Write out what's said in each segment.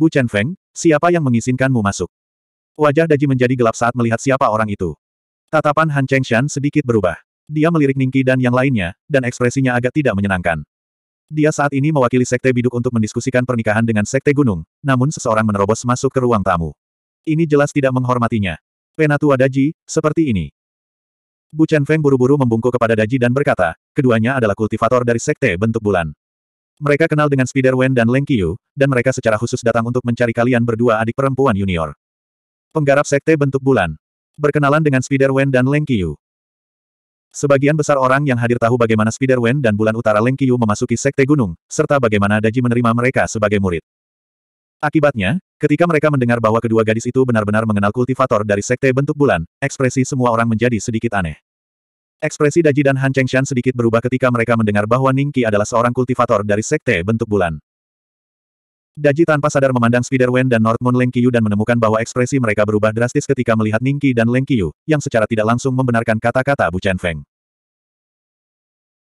Bu Chen Feng, siapa yang mengizinkanmu masuk? Wajah Daji menjadi gelap saat melihat siapa orang itu. Tatapan Han Chengshan sedikit berubah. Dia melirik Ningki dan yang lainnya, dan ekspresinya agak tidak menyenangkan. Dia saat ini mewakili Sekte Biduk untuk mendiskusikan pernikahan dengan Sekte Gunung, namun seseorang menerobos masuk ke ruang tamu. Ini jelas tidak menghormatinya. Penatua Daji, seperti ini. Bu Chen Feng buru-buru membungkuk kepada Daji dan berkata, keduanya adalah kultivator dari Sekte Bentuk Bulan. Mereka kenal dengan Spider Wen dan Leng Qiu, dan mereka secara khusus datang untuk mencari kalian berdua adik perempuan junior. Penggarap Sekte Bentuk Bulan. Berkenalan dengan Spider Wen dan Leng Qiu. Sebagian besar orang yang hadir tahu bagaimana Spider Wen dan Bulan Utara Leng Qiu memasuki Sekte Gunung, serta bagaimana Daji menerima mereka sebagai murid. Akibatnya, ketika mereka mendengar bahwa kedua gadis itu benar-benar mengenal kultivator dari Sekte Bentuk Bulan, ekspresi semua orang menjadi sedikit aneh. Ekspresi Daji dan Han Chengshan sedikit berubah ketika mereka mendengar bahwa Ning Qi adalah seorang kultivator dari Sekte Bentuk Bulan. Daji tanpa sadar memandang Spider Wen dan North Moon Leng Qiyu dan menemukan bahwa ekspresi mereka berubah drastis ketika melihat Ning Qi dan Leng Qiyu, yang secara tidak langsung membenarkan kata-kata Bu Chen Feng.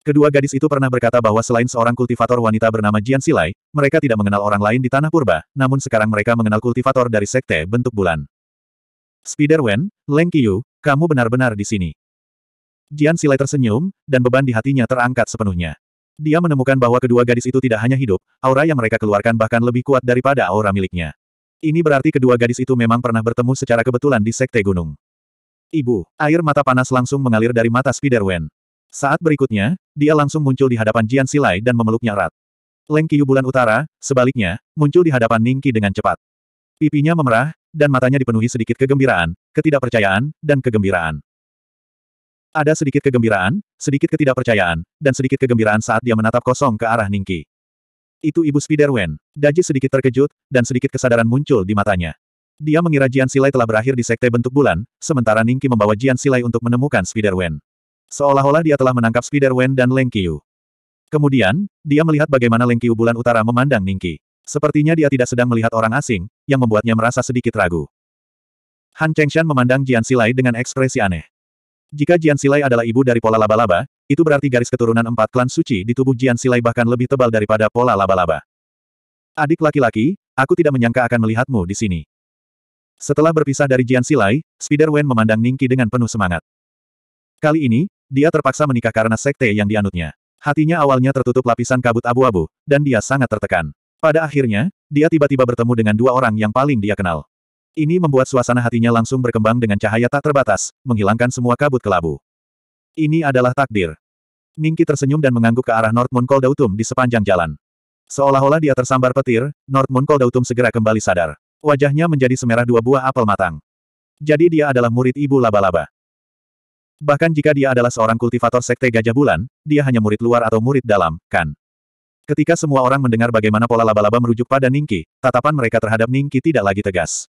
Kedua gadis itu pernah berkata bahwa selain seorang kultivator wanita bernama Jian Silai, mereka tidak mengenal orang lain di Tanah Purba, namun sekarang mereka mengenal kultivator dari Sekte Bentuk Bulan. Spider Wen, Leng Qiyu, kamu benar-benar di sini. Jian Silai tersenyum, dan beban di hatinya terangkat sepenuhnya. Dia menemukan bahwa kedua gadis itu tidak hanya hidup, aura yang mereka keluarkan bahkan lebih kuat daripada aura miliknya. Ini berarti kedua gadis itu memang pernah bertemu secara kebetulan di Sekte Gunung. Ibu, air mata panas langsung mengalir dari mata Spiderwen. Saat berikutnya, dia langsung muncul di hadapan Jian Silai dan memeluknya erat. Leng Qiu bulan utara, sebaliknya, muncul di hadapan Ningki dengan cepat. Pipinya memerah, dan matanya dipenuhi sedikit kegembiraan, ketidakpercayaan, dan kegembiraan. Ada sedikit kegembiraan, sedikit ketidakpercayaan, dan sedikit kegembiraan saat dia menatap kosong ke arah Ningki. Itu ibu Spiderwen. Daji sedikit terkejut, dan sedikit kesadaran muncul di matanya. Dia mengira Jian Silai telah berakhir di sekte bentuk bulan, sementara Ningki membawa Jian Silai untuk menemukan Spiderwen. Seolah-olah dia telah menangkap Spiderwen dan Leng Qiu. Kemudian, dia melihat bagaimana Leng Qiu bulan utara memandang Ningki. Sepertinya dia tidak sedang melihat orang asing, yang membuatnya merasa sedikit ragu. Han Chengshan memandang Jian Silai dengan ekspresi aneh. Jika Jian Silai adalah ibu dari pola laba-laba, itu berarti garis keturunan empat klan suci di tubuh Jian Silai bahkan lebih tebal daripada pola laba-laba. Adik laki-laki, aku tidak menyangka akan melihatmu di sini. Setelah berpisah dari Jian Silai, Spider Wen memandang Ningki dengan penuh semangat. Kali ini, dia terpaksa menikah karena sekte yang dianutnya. Hatinya awalnya tertutup lapisan kabut abu-abu, dan dia sangat tertekan. Pada akhirnya, dia tiba-tiba bertemu dengan dua orang yang paling dia kenal. Ini membuat suasana hatinya langsung berkembang dengan cahaya tak terbatas, menghilangkan semua kabut kelabu. Ini adalah takdir. Ningki tersenyum dan mengangguk ke arah North Moon Koldautum di sepanjang jalan. Seolah-olah dia tersambar petir, North Moon Koldautum segera kembali sadar. Wajahnya menjadi semerah dua buah apel matang. Jadi dia adalah murid ibu laba-laba. Bahkan jika dia adalah seorang kultivator sekte gajah bulan, dia hanya murid luar atau murid dalam, kan? Ketika semua orang mendengar bagaimana pola laba-laba merujuk pada Ningki, tatapan mereka terhadap Ningki tidak lagi tegas.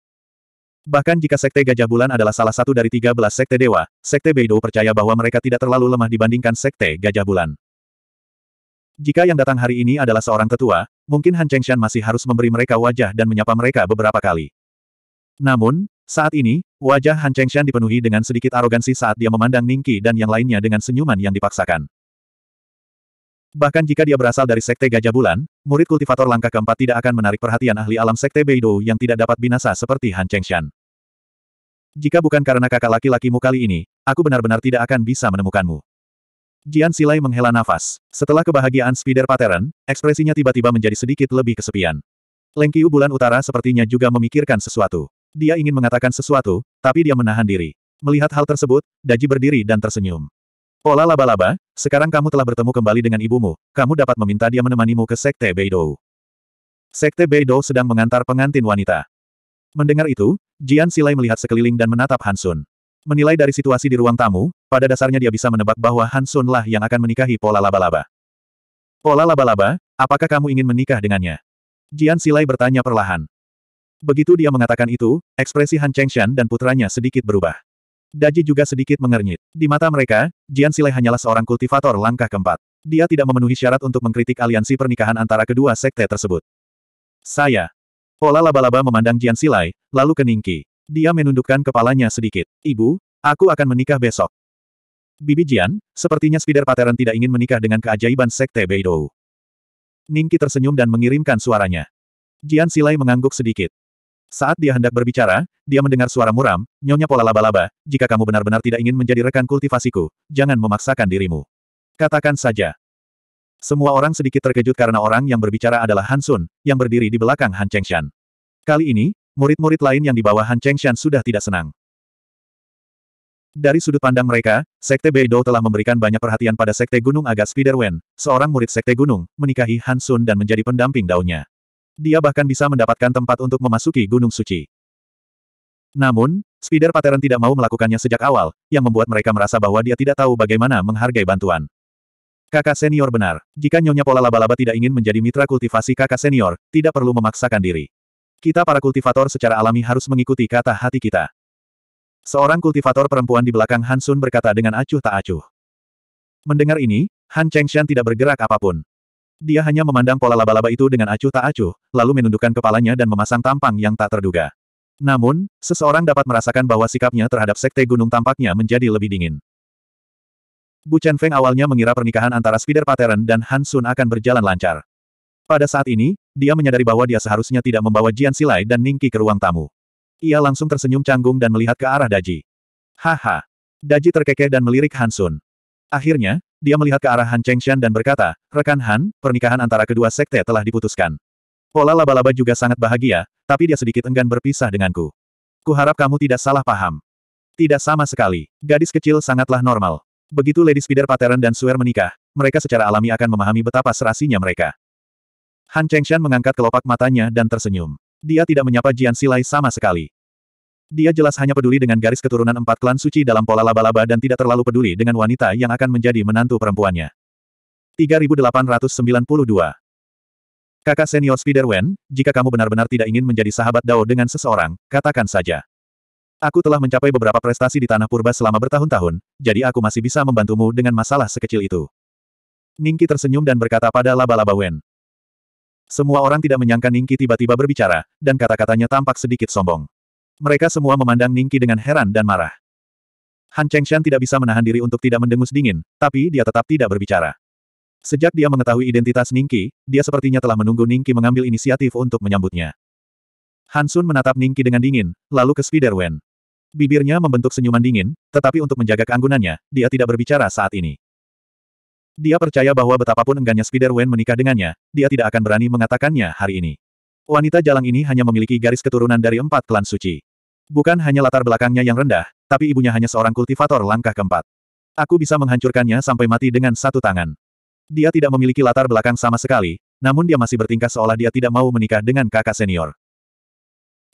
Bahkan jika Sekte Gajah Bulan adalah salah satu dari 13 Sekte Dewa, Sekte Beidou percaya bahwa mereka tidak terlalu lemah dibandingkan Sekte Gajah Bulan. Jika yang datang hari ini adalah seorang tetua, mungkin Han Chengshan masih harus memberi mereka wajah dan menyapa mereka beberapa kali. Namun, saat ini, wajah Han Chengshan dipenuhi dengan sedikit arogansi saat dia memandang Ningqi dan yang lainnya dengan senyuman yang dipaksakan. Bahkan jika dia berasal dari Sekte Gajah Bulan, murid kultivator langkah keempat tidak akan menarik perhatian ahli alam Sekte Beidou yang tidak dapat binasa seperti Han Chengshan. Jika bukan karena kakak laki-lakimu kali ini, aku benar-benar tidak akan bisa menemukanmu. Jian Silai menghela nafas. Setelah kebahagiaan Spider Pattern, ekspresinya tiba-tiba menjadi sedikit lebih kesepian. Lengkiu bulan utara sepertinya juga memikirkan sesuatu. Dia ingin mengatakan sesuatu, tapi dia menahan diri. Melihat hal tersebut, Daji berdiri dan tersenyum. Pola laba-laba, sekarang kamu telah bertemu kembali dengan ibumu, kamu dapat meminta dia menemanimu ke Sekte Beidou. Sekte Beidou sedang mengantar pengantin wanita. Mendengar itu, Jian Silai melihat sekeliling dan menatap Hansun. Menilai dari situasi di ruang tamu, pada dasarnya dia bisa menebak bahwa Hansun lah yang akan menikahi pola laba-laba. Pola laba-laba, apakah kamu ingin menikah dengannya? Jian Silai bertanya perlahan. Begitu dia mengatakan itu, ekspresi Han Chengshan dan putranya sedikit berubah. Daji juga sedikit mengernyit. Di mata mereka, Jian Sile hanyalah seorang kultivator langkah keempat. Dia tidak memenuhi syarat untuk mengkritik aliansi pernikahan antara kedua sekte tersebut. Saya. Pola laba-laba memandang Jian Silai, lalu Keningki. Dia menundukkan kepalanya sedikit. Ibu, aku akan menikah besok. Bibi Jian, sepertinya Spider Pateran tidak ingin menikah dengan keajaiban sekte Beidou. Ningki tersenyum dan mengirimkan suaranya. Jian Silai mengangguk sedikit. Saat dia hendak berbicara, dia mendengar suara muram, nyonya pola laba-laba, jika kamu benar-benar tidak ingin menjadi rekan kultivasiku, jangan memaksakan dirimu. Katakan saja. Semua orang sedikit terkejut karena orang yang berbicara adalah Han Sun, yang berdiri di belakang Han Chengshan. Kali ini, murid-murid lain yang di bawah Han Chengshan sudah tidak senang. Dari sudut pandang mereka, Sekte Beidou telah memberikan banyak perhatian pada Sekte Gunung Agak Spiderwen, seorang murid Sekte Gunung, menikahi Han Sun dan menjadi pendamping daunnya dia bahkan bisa mendapatkan tempat untuk memasuki Gunung Suci. Namun, Spider Pattern tidak mau melakukannya sejak awal, yang membuat mereka merasa bahwa dia tidak tahu bagaimana menghargai bantuan. Kakak senior benar. Jika Nyonya Pola Laba-Laba tidak ingin menjadi mitra kultivasi kakak senior, tidak perlu memaksakan diri. Kita para kultivator secara alami harus mengikuti kata hati kita. Seorang kultivator perempuan di belakang Hansun berkata dengan acuh tak acuh. Mendengar ini, Han Chengshan tidak bergerak apapun. Dia hanya memandang pola laba-laba itu dengan acuh tak acuh, lalu menundukkan kepalanya dan memasang tampang yang tak terduga. Namun, seseorang dapat merasakan bahwa sikapnya terhadap sekte gunung tampaknya menjadi lebih dingin. Bu Chen Feng awalnya mengira pernikahan antara Spider Pattern dan Han Sun akan berjalan lancar. Pada saat ini, dia menyadari bahwa dia seharusnya tidak membawa Jian Silai dan Ningki ke ruang tamu. Ia langsung tersenyum canggung dan melihat ke arah Daji. Haha. Daji terkekeh dan melirik Han Sun. Akhirnya, dia melihat ke arah Han Chengshan dan berkata, Rekan Han, pernikahan antara kedua sekte telah diputuskan. Pola laba-laba juga sangat bahagia, tapi dia sedikit enggan berpisah denganku. Kuharap kamu tidak salah paham. Tidak sama sekali. Gadis kecil sangatlah normal. Begitu Lady Spider Pattern dan Suer menikah, mereka secara alami akan memahami betapa serasinya mereka. Han Chengshan mengangkat kelopak matanya dan tersenyum. Dia tidak menyapa Jian Silai sama sekali. Dia jelas hanya peduli dengan garis keturunan empat klan suci dalam pola laba-laba dan tidak terlalu peduli dengan wanita yang akan menjadi menantu perempuannya. 3892 Kakak senior Spiderwen, jika kamu benar-benar tidak ingin menjadi sahabat Dao dengan seseorang, katakan saja. Aku telah mencapai beberapa prestasi di Tanah Purba selama bertahun-tahun, jadi aku masih bisa membantumu dengan masalah sekecil itu. Ningki tersenyum dan berkata pada laba-laba Wen. Semua orang tidak menyangka Ningki tiba-tiba berbicara, dan kata-katanya tampak sedikit sombong. Mereka semua memandang Ningki dengan heran dan marah. Han Chengshan tidak bisa menahan diri untuk tidak mendengus dingin, tapi dia tetap tidak berbicara. Sejak dia mengetahui identitas Ningki, dia sepertinya telah menunggu Ningki mengambil inisiatif untuk menyambutnya. Han Sun menatap Ningki dengan dingin, lalu ke Spider Wen. Bibirnya membentuk senyuman dingin, tetapi untuk menjaga keanggunannya, dia tidak berbicara saat ini. Dia percaya bahwa betapapun enggannya Spider Wen menikah dengannya, dia tidak akan berani mengatakannya hari ini. Wanita jalang ini hanya memiliki garis keturunan dari empat klan suci. Bukan hanya latar belakangnya yang rendah, tapi ibunya hanya seorang kultivator langkah keempat. Aku bisa menghancurkannya sampai mati dengan satu tangan. Dia tidak memiliki latar belakang sama sekali, namun dia masih bertingkah seolah dia tidak mau menikah dengan kakak senior.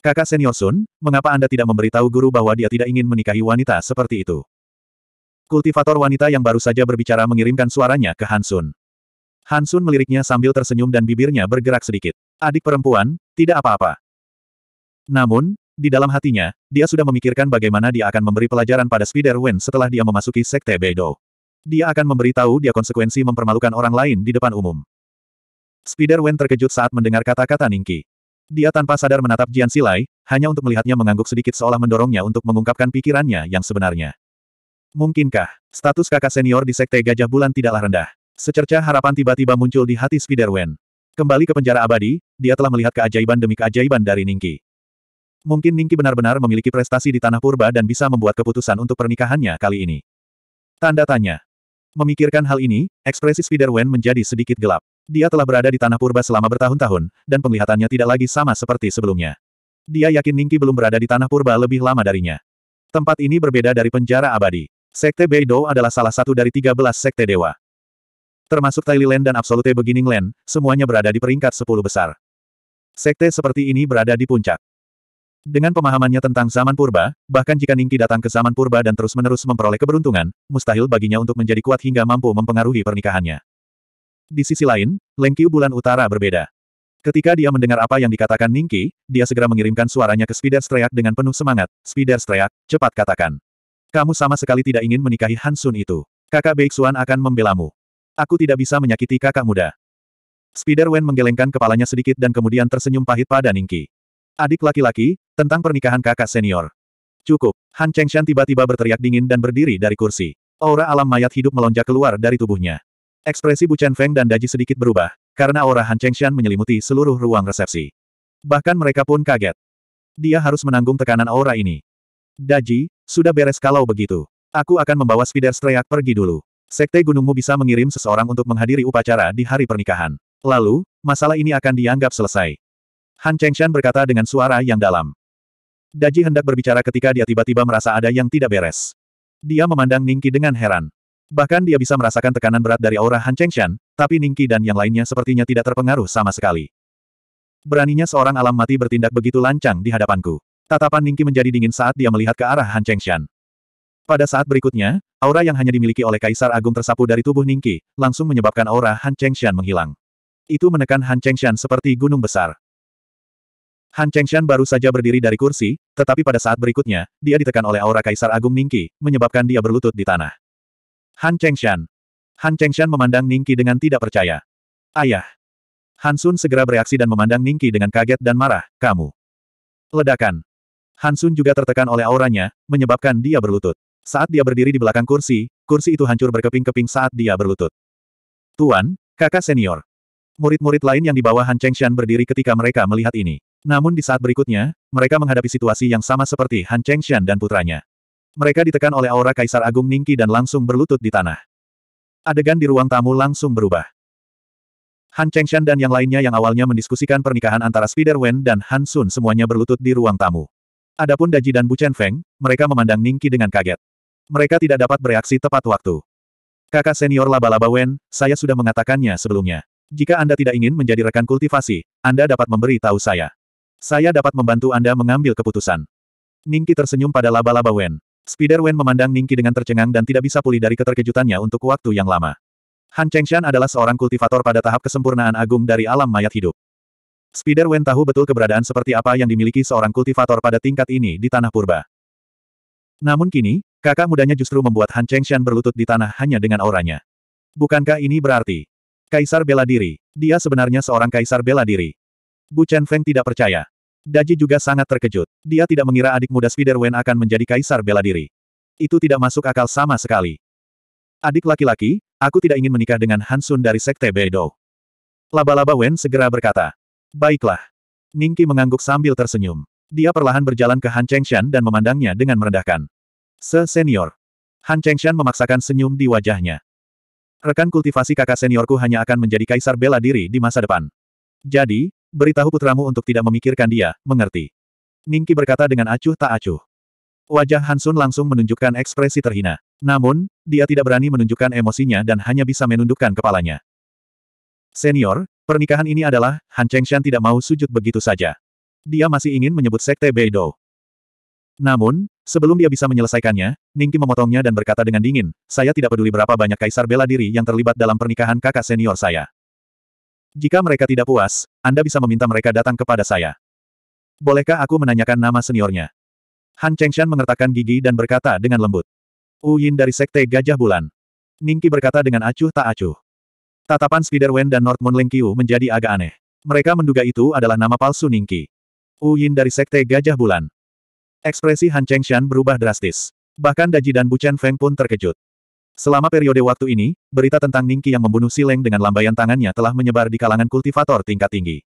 Kakak senior Sun, mengapa Anda tidak memberitahu guru bahwa dia tidak ingin menikahi wanita seperti itu? Kultivator wanita yang baru saja berbicara mengirimkan suaranya ke Hansun. Hansun meliriknya sambil tersenyum dan bibirnya bergerak sedikit. Adik perempuan, tidak apa-apa. Namun, di dalam hatinya, dia sudah memikirkan bagaimana dia akan memberi pelajaran pada Spider Wen setelah dia memasuki Sekte Beidou. Dia akan memberitahu dia konsekuensi mempermalukan orang lain di depan umum. Spider Wen terkejut saat mendengar kata-kata Ningki. Dia tanpa sadar menatap Jian Silai, hanya untuk melihatnya mengangguk sedikit seolah mendorongnya untuk mengungkapkan pikirannya yang sebenarnya. Mungkinkah, status kakak senior di Sekte Gajah Bulan tidaklah rendah. Secerca harapan tiba-tiba muncul di hati Spider Wen. Kembali ke penjara abadi, dia telah melihat keajaiban demi keajaiban dari Ningki. Mungkin Ningki benar-benar memiliki prestasi di Tanah Purba dan bisa membuat keputusan untuk pernikahannya kali ini. Tanda tanya. Memikirkan hal ini, ekspresi Spider Wen menjadi sedikit gelap. Dia telah berada di Tanah Purba selama bertahun-tahun, dan penglihatannya tidak lagi sama seperti sebelumnya. Dia yakin Ningki belum berada di Tanah Purba lebih lama darinya. Tempat ini berbeda dari penjara abadi. Sekte Beidou adalah salah satu dari 13 sekte dewa. Termasuk Land dan Absolute Beginning Land, semuanya berada di peringkat 10 besar. Sekte seperti ini berada di puncak. Dengan pemahamannya tentang zaman purba, bahkan jika Ningki datang ke zaman purba dan terus-menerus memperoleh keberuntungan, mustahil baginya untuk menjadi kuat hingga mampu mempengaruhi pernikahannya. Di sisi lain, Lengkiu bulan utara berbeda. Ketika dia mendengar apa yang dikatakan Ningki, dia segera mengirimkan suaranya ke Spider Streak dengan penuh semangat. Spider Streak, cepat katakan. Kamu sama sekali tidak ingin menikahi Hansun itu. Kakak Beixuan akan membelamu. Aku tidak bisa menyakiti kakak muda. Spider Wen menggelengkan kepalanya sedikit dan kemudian tersenyum pahit pada Ningki. Adik laki-laki, tentang pernikahan kakak senior. Cukup. Han Chengshan tiba-tiba berteriak dingin dan berdiri dari kursi. Aura alam mayat hidup melonjak keluar dari tubuhnya. Ekspresi Bu Chen Feng dan Daji sedikit berubah, karena aura Han Chengshan menyelimuti seluruh ruang resepsi. Bahkan mereka pun kaget. Dia harus menanggung tekanan aura ini. Daji, sudah beres kalau begitu. Aku akan membawa Spider Streak pergi dulu. Sekte gunungmu bisa mengirim seseorang untuk menghadiri upacara di hari pernikahan. Lalu, masalah ini akan dianggap selesai. Han Chengshan berkata dengan suara yang dalam. Daji hendak berbicara ketika dia tiba-tiba merasa ada yang tidak beres. Dia memandang Ningki dengan heran. Bahkan dia bisa merasakan tekanan berat dari aura Han Chengshan, tapi Ningki dan yang lainnya sepertinya tidak terpengaruh sama sekali. Beraninya seorang alam mati bertindak begitu lancang di hadapanku. Tatapan Ningki menjadi dingin saat dia melihat ke arah Han Chengshan. Pada saat berikutnya, aura yang hanya dimiliki oleh Kaisar Agung tersapu dari tubuh Ningki, langsung menyebabkan aura Han Chengshan menghilang. Itu menekan Han Chengshan seperti gunung besar. Han Chengshan baru saja berdiri dari kursi, tetapi pada saat berikutnya, dia ditekan oleh aura Kaisar Agung Ningqi, menyebabkan dia berlutut di tanah. Han Chengshan. Han Chengshan memandang Ningqi dengan tidak percaya. Ayah. Han Sun segera bereaksi dan memandang Ningqi dengan kaget dan marah, kamu. Ledakan. Han Sun juga tertekan oleh auranya, menyebabkan dia berlutut. Saat dia berdiri di belakang kursi, kursi itu hancur berkeping-keping saat dia berlutut. Tuan, kakak senior. Murid-murid lain yang dibawa bawah Han Chengshan berdiri ketika mereka melihat ini. Namun di saat berikutnya, mereka menghadapi situasi yang sama seperti Han Chengxian dan putranya. Mereka ditekan oleh aura Kaisar Agung Ningki dan langsung berlutut di tanah. Adegan di ruang tamu langsung berubah. Han Chengshan dan yang lainnya yang awalnya mendiskusikan pernikahan antara Spider Wen dan Han Sun semuanya berlutut di ruang tamu. Adapun Daji dan Bu Chen Feng, mereka memandang Ningki dengan kaget. Mereka tidak dapat bereaksi tepat waktu. Kakak senior laba-laba Wen, saya sudah mengatakannya sebelumnya. Jika Anda tidak ingin menjadi rekan kultivasi, Anda dapat memberi tahu saya. Saya dapat membantu Anda mengambil keputusan. Ningki tersenyum pada laba-laba Wen. Spider Wen memandang Ningki dengan tercengang dan tidak bisa pulih dari keterkejutannya untuk waktu yang lama. Han Chengshan adalah seorang kultivator pada tahap kesempurnaan agung dari alam mayat hidup. Spider Wen tahu betul keberadaan seperti apa yang dimiliki seorang kultivator pada tingkat ini di tanah purba. Namun kini, kakak mudanya justru membuat Han Chengshan berlutut di tanah hanya dengan auranya. Bukankah ini berarti Kaisar bela diri? Dia sebenarnya seorang kaisar bela diri. Bu Chen Feng tidak percaya. Daji juga sangat terkejut. Dia tidak mengira adik muda Spider-Wen akan menjadi kaisar bela diri. Itu tidak masuk akal sama sekali. Adik laki-laki, aku tidak ingin menikah dengan Hansun dari Sekte Beidou. Laba-laba Wen segera berkata. Baiklah. Ningki mengangguk sambil tersenyum. Dia perlahan berjalan ke Han Chengshan dan memandangnya dengan merendahkan. Se-senior. Han Chengshan memaksakan senyum di wajahnya. Rekan kultivasi kakak seniorku hanya akan menjadi kaisar bela diri di masa depan. Jadi, beritahu putramu untuk tidak memikirkan dia, mengerti. Ningki berkata dengan acuh tak acuh. Wajah Hansun langsung menunjukkan ekspresi terhina. Namun, dia tidak berani menunjukkan emosinya dan hanya bisa menundukkan kepalanya. Senior, pernikahan ini adalah, Han Chengshan tidak mau sujud begitu saja. Dia masih ingin menyebut Sekte Beidou. Namun, sebelum dia bisa menyelesaikannya, Ningki memotongnya dan berkata dengan dingin, saya tidak peduli berapa banyak kaisar bela diri yang terlibat dalam pernikahan kakak senior saya. Jika mereka tidak puas, Anda bisa meminta mereka datang kepada saya. Bolehkah aku menanyakan nama seniornya? Han Chengshan mengertakkan gigi dan berkata dengan lembut. Wu Yin dari Sekte Gajah Bulan. Ningki berkata dengan acuh tak acuh. Tatapan Spider Wen dan North Moon Ling menjadi agak aneh. Mereka menduga itu adalah nama palsu Ningki. Yin dari Sekte Gajah Bulan. Ekspresi Han Chengshan berubah drastis. Bahkan Daji dan Chen Feng pun terkejut. Selama periode waktu ini, berita tentang Ningki yang membunuh Sileng dengan lambaian tangannya telah menyebar di kalangan kultivator tingkat tinggi.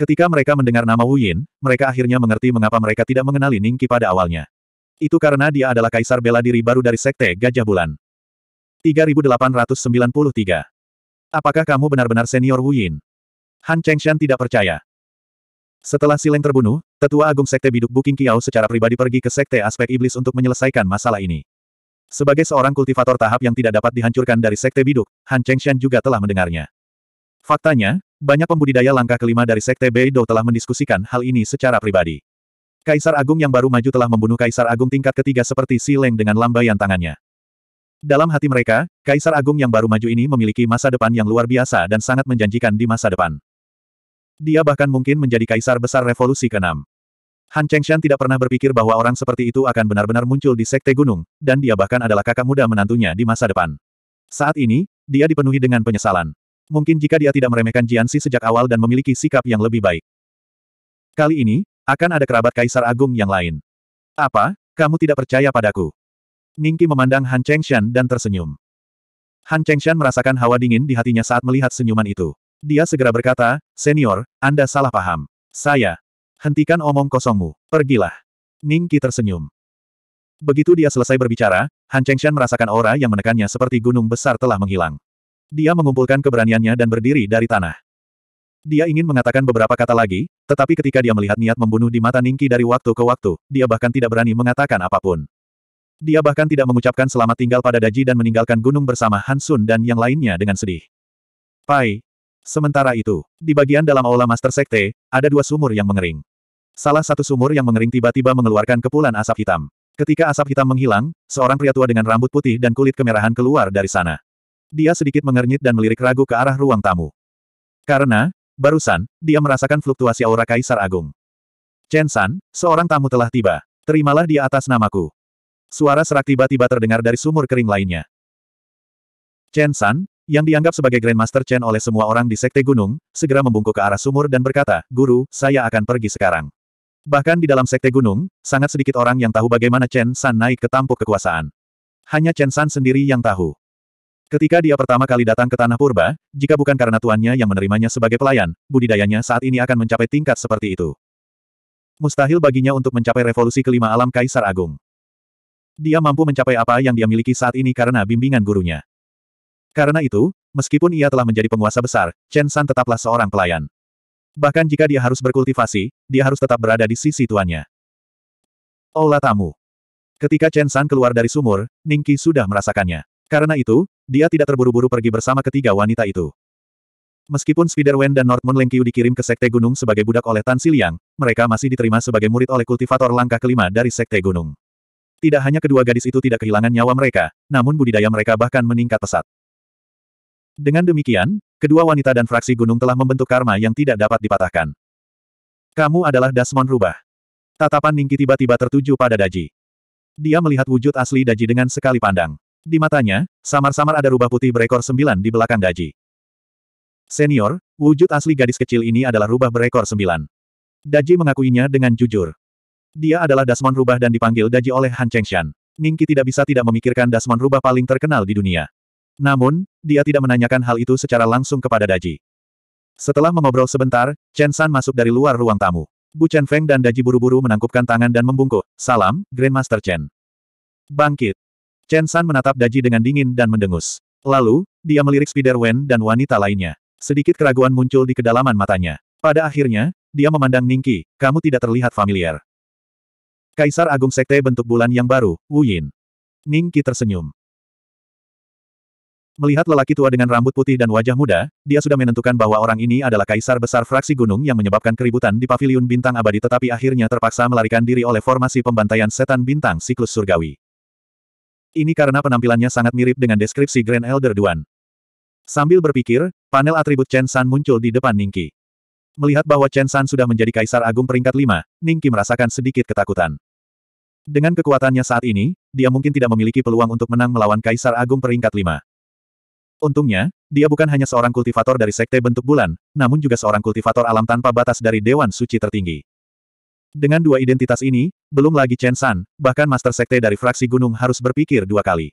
Ketika mereka mendengar nama Wu Yin, mereka akhirnya mengerti mengapa mereka tidak mengenali Ningki pada awalnya. Itu karena dia adalah kaisar bela diri baru dari Sekte Gajah Bulan. 3893. Apakah kamu benar-benar senior Wu Yin? Han Chengshan tidak percaya. Setelah Sileng terbunuh, Tetua Agung Sekte Biduk Buking Kiao secara pribadi pergi ke Sekte Aspek Iblis untuk menyelesaikan masalah ini. Sebagai seorang kultivator tahap yang tidak dapat dihancurkan dari Sekte Biduk, Han Chengshan juga telah mendengarnya. Faktanya, banyak pembudidaya langkah kelima dari Sekte Beidou telah mendiskusikan hal ini secara pribadi. Kaisar Agung yang baru maju telah membunuh Kaisar Agung tingkat ketiga seperti Si Leng dengan lambaian tangannya. Dalam hati mereka, Kaisar Agung yang baru maju ini memiliki masa depan yang luar biasa dan sangat menjanjikan di masa depan. Dia bahkan mungkin menjadi Kaisar Besar Revolusi ke-6. Han Chengshan tidak pernah berpikir bahwa orang seperti itu akan benar-benar muncul di Sekte Gunung, dan dia bahkan adalah kakak muda menantunya di masa depan. Saat ini, dia dipenuhi dengan penyesalan. Mungkin jika dia tidak meremehkan Jiansi sejak awal dan memiliki sikap yang lebih baik. Kali ini, akan ada kerabat Kaisar Agung yang lain. Apa, kamu tidak percaya padaku? Ningki memandang Han Chengshan dan tersenyum. Han Chengshan merasakan hawa dingin di hatinya saat melihat senyuman itu. Dia segera berkata, Senior, Anda salah paham. Saya, Hentikan omong kosongmu. Pergilah. Ning Qi tersenyum. Begitu dia selesai berbicara, Han Chengshan merasakan aura yang menekannya seperti gunung besar telah menghilang. Dia mengumpulkan keberaniannya dan berdiri dari tanah. Dia ingin mengatakan beberapa kata lagi, tetapi ketika dia melihat niat membunuh di mata Ningki dari waktu ke waktu, dia bahkan tidak berani mengatakan apapun. Dia bahkan tidak mengucapkan selamat tinggal pada Daji dan meninggalkan gunung bersama Han Sun dan yang lainnya dengan sedih. Pai. Sementara itu, di bagian dalam aula Master Sekte, ada dua sumur yang mengering. Salah satu sumur yang mengering tiba-tiba mengeluarkan kepulan asap hitam. Ketika asap hitam menghilang, seorang pria tua dengan rambut putih dan kulit kemerahan keluar dari sana. Dia sedikit mengernyit dan melirik ragu ke arah ruang tamu. Karena, barusan, dia merasakan fluktuasi aura Kaisar Agung. Chen San, seorang tamu telah tiba. Terimalah dia atas namaku. Suara serak tiba-tiba terdengar dari sumur kering lainnya. Chen San, yang dianggap sebagai Grandmaster Chen oleh semua orang di Sekte Gunung, segera membungkuk ke arah sumur dan berkata, Guru, saya akan pergi sekarang. Bahkan di dalam sekte gunung, sangat sedikit orang yang tahu bagaimana Chen San naik ke tampuk kekuasaan. Hanya Chen San sendiri yang tahu. Ketika dia pertama kali datang ke Tanah Purba, jika bukan karena tuannya yang menerimanya sebagai pelayan, budidayanya saat ini akan mencapai tingkat seperti itu. Mustahil baginya untuk mencapai revolusi kelima alam Kaisar Agung. Dia mampu mencapai apa yang dia miliki saat ini karena bimbingan gurunya. Karena itu, meskipun ia telah menjadi penguasa besar, Chen San tetaplah seorang pelayan. Bahkan jika dia harus berkultivasi, dia harus tetap berada di sisi tuannya. Aula tamu. Ketika Chen San keluar dari sumur, Ningki sudah merasakannya. Karena itu, dia tidak terburu-buru pergi bersama ketiga wanita itu. Meskipun Spider Wen dan Northmoon Lengkiu dikirim ke Sekte Gunung sebagai budak oleh Tan Siliang, mereka masih diterima sebagai murid oleh kultivator langkah kelima dari Sekte Gunung. Tidak hanya kedua gadis itu tidak kehilangan nyawa mereka, namun budidaya mereka bahkan meningkat pesat. Dengan demikian, kedua wanita dan fraksi gunung telah membentuk karma yang tidak dapat dipatahkan. Kamu adalah Dasmon Rubah. Tatapan Ningki tiba-tiba tertuju pada Daji. Dia melihat wujud asli Daji dengan sekali pandang. Di matanya, samar-samar ada rubah putih berekor sembilan di belakang Daji. Senior, wujud asli gadis kecil ini adalah rubah berekor sembilan. Daji mengakuinya dengan jujur. Dia adalah Dasmon Rubah dan dipanggil Daji oleh Han Chengshan. Ningki tidak bisa tidak memikirkan Dasmon Rubah paling terkenal di dunia. Namun, dia tidak menanyakan hal itu secara langsung kepada Daji. Setelah mengobrol sebentar, Chen San masuk dari luar ruang tamu. Bu Chen Feng dan Daji buru-buru menangkupkan tangan dan membungkuk, salam, Grandmaster Chen. Bangkit. Chen San menatap Daji dengan dingin dan mendengus. Lalu, dia melirik Spider Wen dan wanita lainnya. Sedikit keraguan muncul di kedalaman matanya. Pada akhirnya, dia memandang Ningki, kamu tidak terlihat familiar. Kaisar Agung Sekte bentuk bulan yang baru, Wu Yin. Ningki tersenyum. Melihat lelaki tua dengan rambut putih dan wajah muda, dia sudah menentukan bahwa orang ini adalah kaisar besar fraksi gunung yang menyebabkan keributan di paviliun bintang abadi tetapi akhirnya terpaksa melarikan diri oleh formasi pembantaian setan bintang siklus surgawi. Ini karena penampilannya sangat mirip dengan deskripsi Grand Elder Duan. Sambil berpikir, panel atribut Chen San muncul di depan Ningki. Melihat bahwa Chen San sudah menjadi kaisar agung peringkat 5, Ningki merasakan sedikit ketakutan. Dengan kekuatannya saat ini, dia mungkin tidak memiliki peluang untuk menang melawan kaisar agung peringkat 5. Untungnya, dia bukan hanya seorang kultivator dari sekte bentuk bulan, namun juga seorang kultivator alam tanpa batas dari Dewan Suci tertinggi. Dengan dua identitas ini, belum lagi Chen San, bahkan Master Sekte dari fraksi gunung harus berpikir dua kali.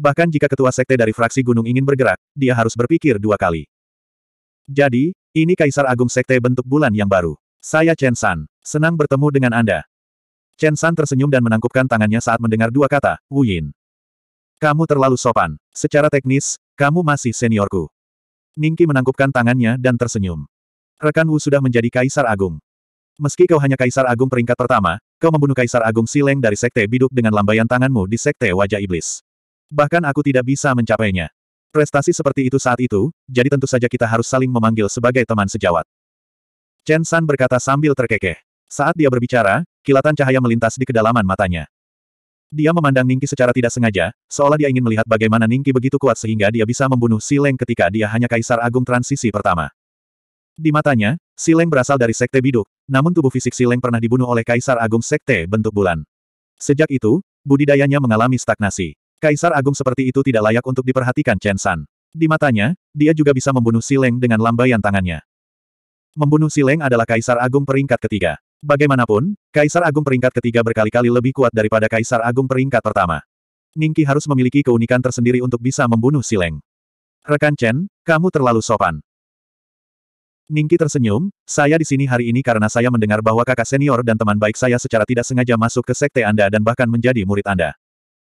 Bahkan jika ketua sekte dari fraksi gunung ingin bergerak, dia harus berpikir dua kali. Jadi, ini Kaisar Agung Sekte bentuk bulan yang baru. Saya Chen San, senang bertemu dengan Anda. Chen San tersenyum dan menangkupkan tangannya saat mendengar dua kata, Wu Yin. Kamu terlalu sopan. Secara teknis, kamu masih seniorku. Ningki menangkupkan tangannya dan tersenyum. Rekan Wu sudah menjadi Kaisar Agung. Meski kau hanya Kaisar Agung peringkat pertama, kau membunuh Kaisar Agung Sileng dari Sekte Biduk dengan lambaian tanganmu di Sekte Wajah Iblis. Bahkan aku tidak bisa mencapainya. Prestasi seperti itu saat itu, jadi tentu saja kita harus saling memanggil sebagai teman sejawat. Chen San berkata sambil terkekeh. Saat dia berbicara, kilatan cahaya melintas di kedalaman matanya. Dia memandang Ningki secara tidak sengaja, seolah dia ingin melihat bagaimana Ningki begitu kuat sehingga dia bisa membunuh Si Leng ketika dia hanya Kaisar Agung Transisi pertama. Di matanya, Si Leng berasal dari Sekte Biduk, namun tubuh fisik Si Leng pernah dibunuh oleh Kaisar Agung Sekte bentuk bulan. Sejak itu, budidayanya mengalami stagnasi. Kaisar Agung seperti itu tidak layak untuk diperhatikan Chen San. Di matanya, dia juga bisa membunuh Si Leng dengan lambaian tangannya. Membunuh Si Leng adalah Kaisar Agung peringkat ketiga. Bagaimanapun, Kaisar Agung peringkat ketiga berkali-kali lebih kuat daripada Kaisar Agung peringkat pertama. Ningki harus memiliki keunikan tersendiri untuk bisa membunuh Sileng. Rekan Chen, kamu terlalu sopan. Ningki tersenyum, saya di sini hari ini karena saya mendengar bahwa kakak senior dan teman baik saya secara tidak sengaja masuk ke sekte Anda dan bahkan menjadi murid Anda.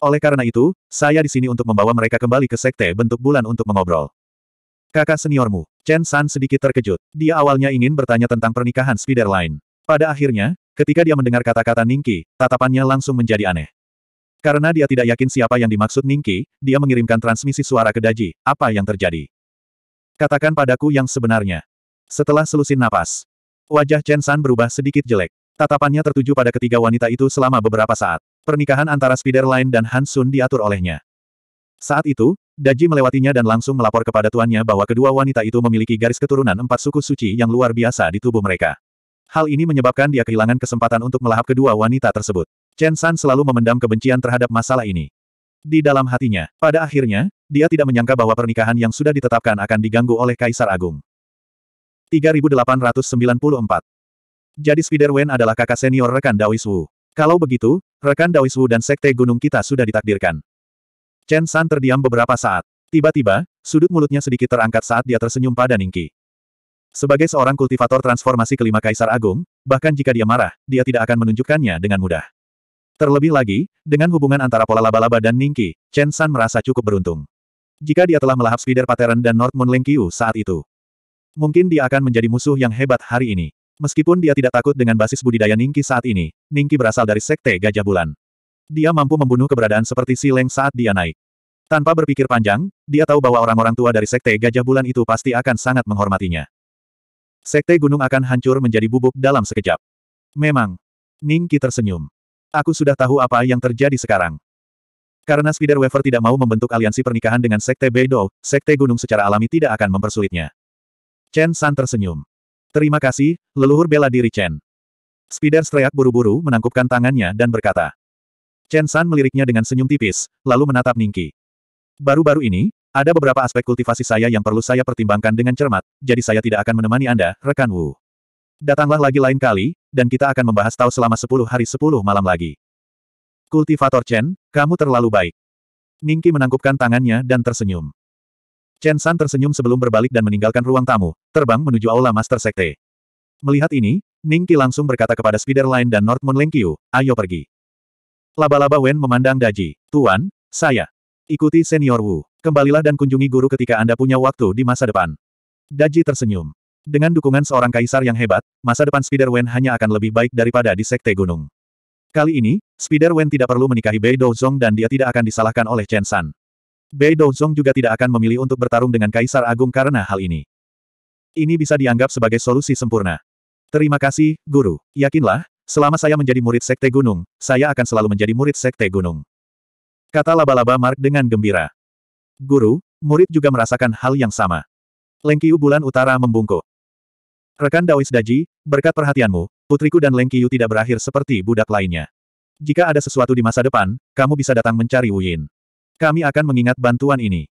Oleh karena itu, saya di sini untuk membawa mereka kembali ke sekte bentuk bulan untuk mengobrol. Kakak seniormu, Chen San sedikit terkejut. Dia awalnya ingin bertanya tentang pernikahan Spiderline. Pada akhirnya, ketika dia mendengar kata-kata Ningki, tatapannya langsung menjadi aneh. Karena dia tidak yakin siapa yang dimaksud Ningki, dia mengirimkan transmisi suara ke Daji, apa yang terjadi? Katakan padaku yang sebenarnya. Setelah selusin napas, wajah Chen San berubah sedikit jelek. Tatapannya tertuju pada ketiga wanita itu selama beberapa saat. Pernikahan antara Spider Line dan Han Sun diatur olehnya. Saat itu, Daji melewatinya dan langsung melapor kepada tuannya bahwa kedua wanita itu memiliki garis keturunan empat suku suci yang luar biasa di tubuh mereka. Hal ini menyebabkan dia kehilangan kesempatan untuk melahap kedua wanita tersebut. Chen San selalu memendam kebencian terhadap masalah ini. Di dalam hatinya, pada akhirnya, dia tidak menyangka bahwa pernikahan yang sudah ditetapkan akan diganggu oleh Kaisar Agung. 3894 Jadi Spider Wen adalah kakak senior rekan Dawis Wu. Kalau begitu, rekan Dawis Wu dan Sekte Gunung kita sudah ditakdirkan. Chen San terdiam beberapa saat. Tiba-tiba, sudut mulutnya sedikit terangkat saat dia tersenyum pada Ningki. Sebagai seorang kultivator transformasi kelima Kaisar Agung, bahkan jika dia marah, dia tidak akan menunjukkannya dengan mudah. Terlebih lagi, dengan hubungan antara pola laba-laba dan Ningki, Chen San merasa cukup beruntung. Jika dia telah melahap Spider Pattern dan North Moon Link saat itu, mungkin dia akan menjadi musuh yang hebat hari ini. Meskipun dia tidak takut dengan basis budidaya Ningki saat ini, Ningki berasal dari Sekte Gajah Bulan. Dia mampu membunuh keberadaan seperti Si Leng saat dia naik. Tanpa berpikir panjang, dia tahu bahwa orang-orang tua dari Sekte Gajah Bulan itu pasti akan sangat menghormatinya. Sekte gunung akan hancur menjadi bubuk dalam sekejap. Memang. Ning Qi tersenyum. Aku sudah tahu apa yang terjadi sekarang. Karena Spider Weaver tidak mau membentuk aliansi pernikahan dengan Sekte Beidou, Sekte Gunung secara alami tidak akan mempersulitnya. Chen San tersenyum. Terima kasih, leluhur bela diri Chen. Spider Streak buru-buru menangkupkan tangannya dan berkata. Chen San meliriknya dengan senyum tipis, lalu menatap Ningki. Baru-baru ini, ada beberapa aspek kultivasi saya yang perlu saya pertimbangkan dengan cermat, jadi saya tidak akan menemani Anda, rekan Wu. Datanglah lagi lain kali, dan kita akan membahas tahu selama 10 hari 10 malam lagi. Kultivator Chen, kamu terlalu baik. Ningki menangkupkan tangannya dan tersenyum. Chen San tersenyum sebelum berbalik dan meninggalkan ruang tamu, terbang menuju aula Master Sekte. Melihat ini, Ningki langsung berkata kepada Spiderline dan North Moon Lengkiu, ayo pergi. Laba-laba Wen memandang Daji. Tuan, saya. Ikuti senior Wu. Kembalilah dan kunjungi guru ketika Anda punya waktu di masa depan. Daji tersenyum. Dengan dukungan seorang kaisar yang hebat, masa depan Spider-Wen hanya akan lebih baik daripada di Sekte Gunung. Kali ini, Spider-Wen tidak perlu menikahi Bei Douzong dan dia tidak akan disalahkan oleh Chen San. Bei Douzong juga tidak akan memilih untuk bertarung dengan Kaisar Agung karena hal ini. Ini bisa dianggap sebagai solusi sempurna. Terima kasih, Guru. Yakinlah, selama saya menjadi murid Sekte Gunung, saya akan selalu menjadi murid Sekte Gunung. Kata laba-laba Mark dengan gembira. Guru, murid juga merasakan hal yang sama. Lengkiu bulan utara membungkuk. Rekan dawis Daji, berkat perhatianmu, putriku dan Lengkiu tidak berakhir seperti budak lainnya. Jika ada sesuatu di masa depan, kamu bisa datang mencari Wuyin. Kami akan mengingat bantuan ini.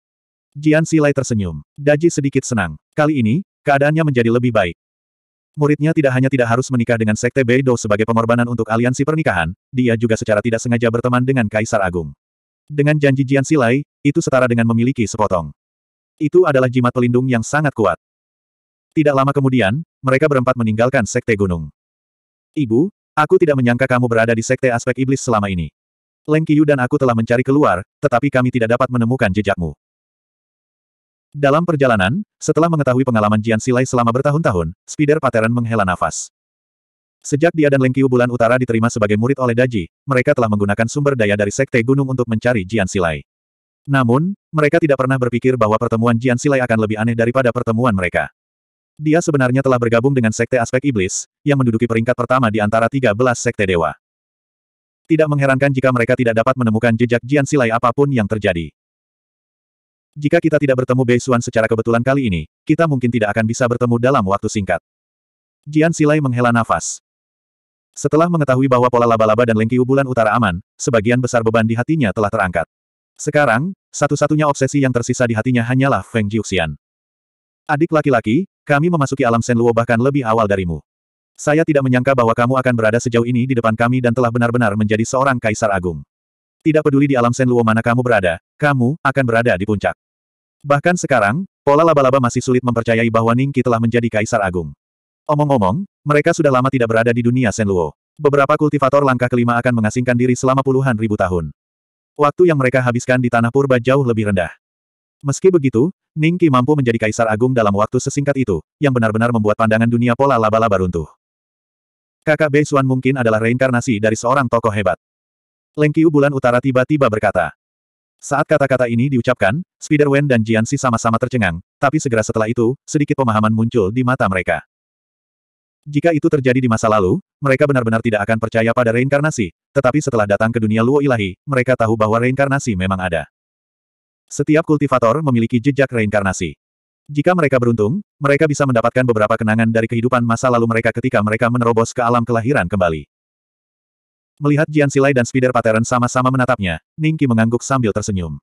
Jian Silai tersenyum. Daji sedikit senang. Kali ini, keadaannya menjadi lebih baik. Muridnya tidak hanya tidak harus menikah dengan Sekte Beidou sebagai pengorbanan untuk aliansi pernikahan, dia juga secara tidak sengaja berteman dengan Kaisar Agung. Dengan janji Jian Silai, itu setara dengan memiliki sepotong. Itu adalah jimat pelindung yang sangat kuat. Tidak lama kemudian, mereka berempat meninggalkan Sekte Gunung. Ibu, aku tidak menyangka kamu berada di Sekte Aspek Iblis selama ini. Leng Qiyu dan aku telah mencari keluar, tetapi kami tidak dapat menemukan jejakmu. Dalam perjalanan, setelah mengetahui pengalaman Jian Silai selama bertahun-tahun, Spider Pateran menghela nafas. Sejak dia dan Lengkiu Bulan Utara diterima sebagai murid oleh Daji, mereka telah menggunakan sumber daya dari Sekte Gunung untuk mencari Jian Silai. Namun, mereka tidak pernah berpikir bahwa pertemuan Jian Silai akan lebih aneh daripada pertemuan mereka. Dia sebenarnya telah bergabung dengan Sekte Aspek Iblis, yang menduduki peringkat pertama di antara 13 Sekte Dewa. Tidak mengherankan jika mereka tidak dapat menemukan jejak Jian Silai apapun yang terjadi. Jika kita tidak bertemu Bei Xuan secara kebetulan kali ini, kita mungkin tidak akan bisa bertemu dalam waktu singkat. Jian Silai menghela nafas. Setelah mengetahui bahwa pola laba-laba dan lengkiu bulan utara aman, sebagian besar beban di hatinya telah terangkat. Sekarang, satu-satunya obsesi yang tersisa di hatinya hanyalah Feng Jiuxian. Adik laki-laki, kami memasuki alam Senluo bahkan lebih awal darimu. Saya tidak menyangka bahwa kamu akan berada sejauh ini di depan kami dan telah benar-benar menjadi seorang kaisar agung. Tidak peduli di alam Senluo mana kamu berada, kamu akan berada di puncak. Bahkan sekarang, pola laba-laba masih sulit mempercayai bahwa Ningki telah menjadi kaisar agung. Omong-omong, mereka sudah lama tidak berada di dunia Senluo. Beberapa kultivator langkah kelima akan mengasingkan diri selama puluhan ribu tahun. Waktu yang mereka habiskan di tanah purba jauh lebih rendah. Meski begitu, Ning Qi mampu menjadi kaisar agung dalam waktu sesingkat itu, yang benar-benar membuat pandangan dunia pola laba-laba runtuh. Kakak Bei Xuan mungkin adalah reinkarnasi dari seorang tokoh hebat. Leng Qiu bulan utara tiba-tiba berkata. Saat kata-kata ini diucapkan, Spider Wen dan Jiansi sama-sama tercengang, tapi segera setelah itu, sedikit pemahaman muncul di mata mereka. Jika itu terjadi di masa lalu, mereka benar-benar tidak akan percaya pada reinkarnasi, tetapi setelah datang ke dunia Luo Ilahi, mereka tahu bahwa reinkarnasi memang ada. Setiap kultivator memiliki jejak reinkarnasi. Jika mereka beruntung, mereka bisa mendapatkan beberapa kenangan dari kehidupan masa lalu mereka ketika mereka menerobos ke alam kelahiran kembali. Melihat Jian Silai dan Spider Pattern sama-sama menatapnya, Ningki mengangguk sambil tersenyum.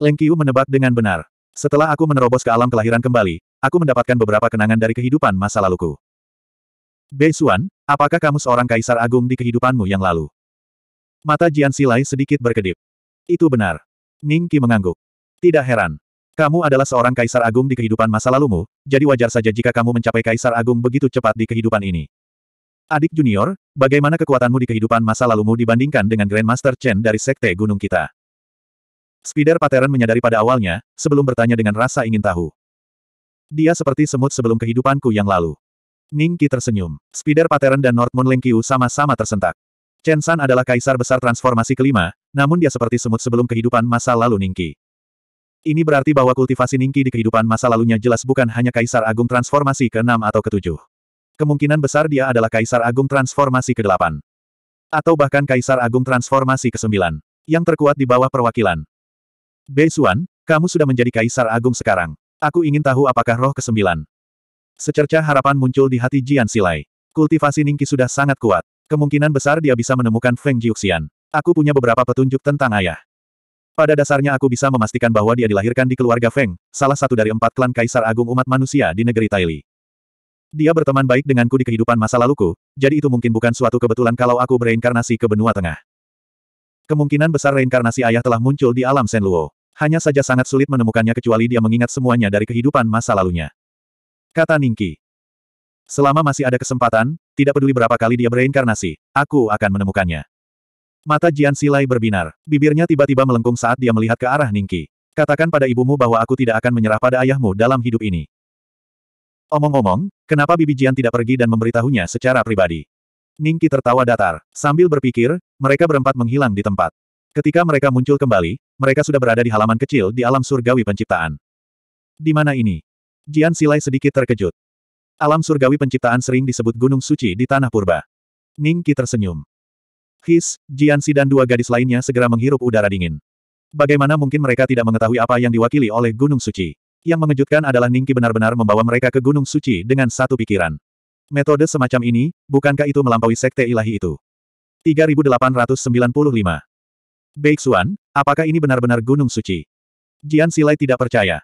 Leng Qiu menebak dengan benar. Setelah aku menerobos ke alam kelahiran kembali, aku mendapatkan beberapa kenangan dari kehidupan masa laluku. Beisuan, apakah kamu seorang kaisar agung di kehidupanmu yang lalu? Mata Jian Silai sedikit berkedip. Itu benar. Ning Qi mengangguk. Tidak heran. Kamu adalah seorang kaisar agung di kehidupan masa lalumu, jadi wajar saja jika kamu mencapai kaisar agung begitu cepat di kehidupan ini. Adik junior, bagaimana kekuatanmu di kehidupan masa lalumu dibandingkan dengan Grandmaster Chen dari Sekte Gunung kita? Spider Pateran menyadari pada awalnya, sebelum bertanya dengan rasa ingin tahu. Dia seperti semut sebelum kehidupanku yang lalu. Ningqi tersenyum. Spider Pattern dan North Moon Lengkiu sama-sama tersentak. Chen San adalah kaisar besar transformasi kelima, namun dia seperti semut sebelum kehidupan masa lalu Ningqi. Ini berarti bahwa kultivasi Ningqi di kehidupan masa lalunya jelas bukan hanya kaisar agung transformasi ke-6 atau ke-7. Kemungkinan besar dia adalah kaisar agung transformasi ke-8. Atau bahkan kaisar agung transformasi ke-9. Yang terkuat di bawah perwakilan. Bei Xuan, kamu sudah menjadi kaisar agung sekarang. Aku ingin tahu apakah roh ke-9 Secerca harapan muncul di hati Jian Silai. Kultivasi Ningki sudah sangat kuat. Kemungkinan besar dia bisa menemukan Feng Jiuxian. Aku punya beberapa petunjuk tentang ayah. Pada dasarnya aku bisa memastikan bahwa dia dilahirkan di keluarga Feng, salah satu dari empat klan Kaisar Agung Umat Manusia di negeri Taili. Dia berteman baik denganku di kehidupan masa laluku, jadi itu mungkin bukan suatu kebetulan kalau aku bereinkarnasi ke benua tengah. Kemungkinan besar reinkarnasi ayah telah muncul di alam Senluo. Hanya saja sangat sulit menemukannya kecuali dia mengingat semuanya dari kehidupan masa lalunya. Kata Ningki. Selama masih ada kesempatan, tidak peduli berapa kali dia bereinkarnasi, aku akan menemukannya. Mata Jian Silai berbinar. Bibirnya tiba-tiba melengkung saat dia melihat ke arah Ningki. Katakan pada ibumu bahwa aku tidak akan menyerah pada ayahmu dalam hidup ini. Omong-omong, kenapa Bibi Jian tidak pergi dan memberitahunya secara pribadi? Ningki tertawa datar. Sambil berpikir, mereka berempat menghilang di tempat. Ketika mereka muncul kembali, mereka sudah berada di halaman kecil di alam surgawi penciptaan. Di mana ini? Jian Silai sedikit terkejut. Alam surgawi penciptaan sering disebut gunung suci di tanah purba. Ning Qi tersenyum. His, Jian Si dan dua gadis lainnya segera menghirup udara dingin. Bagaimana mungkin mereka tidak mengetahui apa yang diwakili oleh gunung suci? Yang mengejutkan adalah Ning Qi benar-benar membawa mereka ke gunung suci dengan satu pikiran. Metode semacam ini, bukankah itu melampaui sekte ilahi itu? 3895. Xuan, apakah ini benar-benar gunung suci? Jian Silai tidak percaya.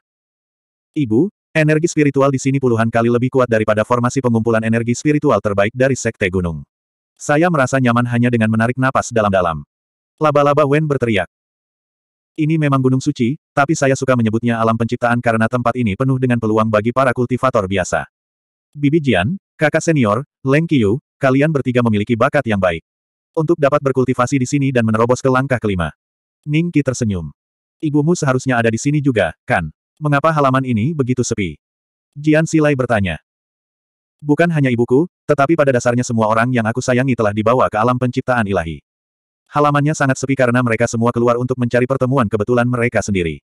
Ibu, Energi spiritual di sini puluhan kali lebih kuat daripada formasi pengumpulan energi spiritual terbaik dari Sekte Gunung. Saya merasa nyaman hanya dengan menarik napas dalam-dalam. Laba-laba Wen berteriak. Ini memang gunung suci, tapi saya suka menyebutnya alam penciptaan karena tempat ini penuh dengan peluang bagi para kultivator biasa. Bibi Jian, kakak senior, Leng Qiu, kalian bertiga memiliki bakat yang baik. Untuk dapat berkultivasi di sini dan menerobos ke langkah kelima. Ning Qi tersenyum. Ibumu seharusnya ada di sini juga, kan? Mengapa halaman ini begitu sepi? Jian Silai bertanya. Bukan hanya ibuku, tetapi pada dasarnya semua orang yang aku sayangi telah dibawa ke alam penciptaan ilahi. Halamannya sangat sepi karena mereka semua keluar untuk mencari pertemuan kebetulan mereka sendiri.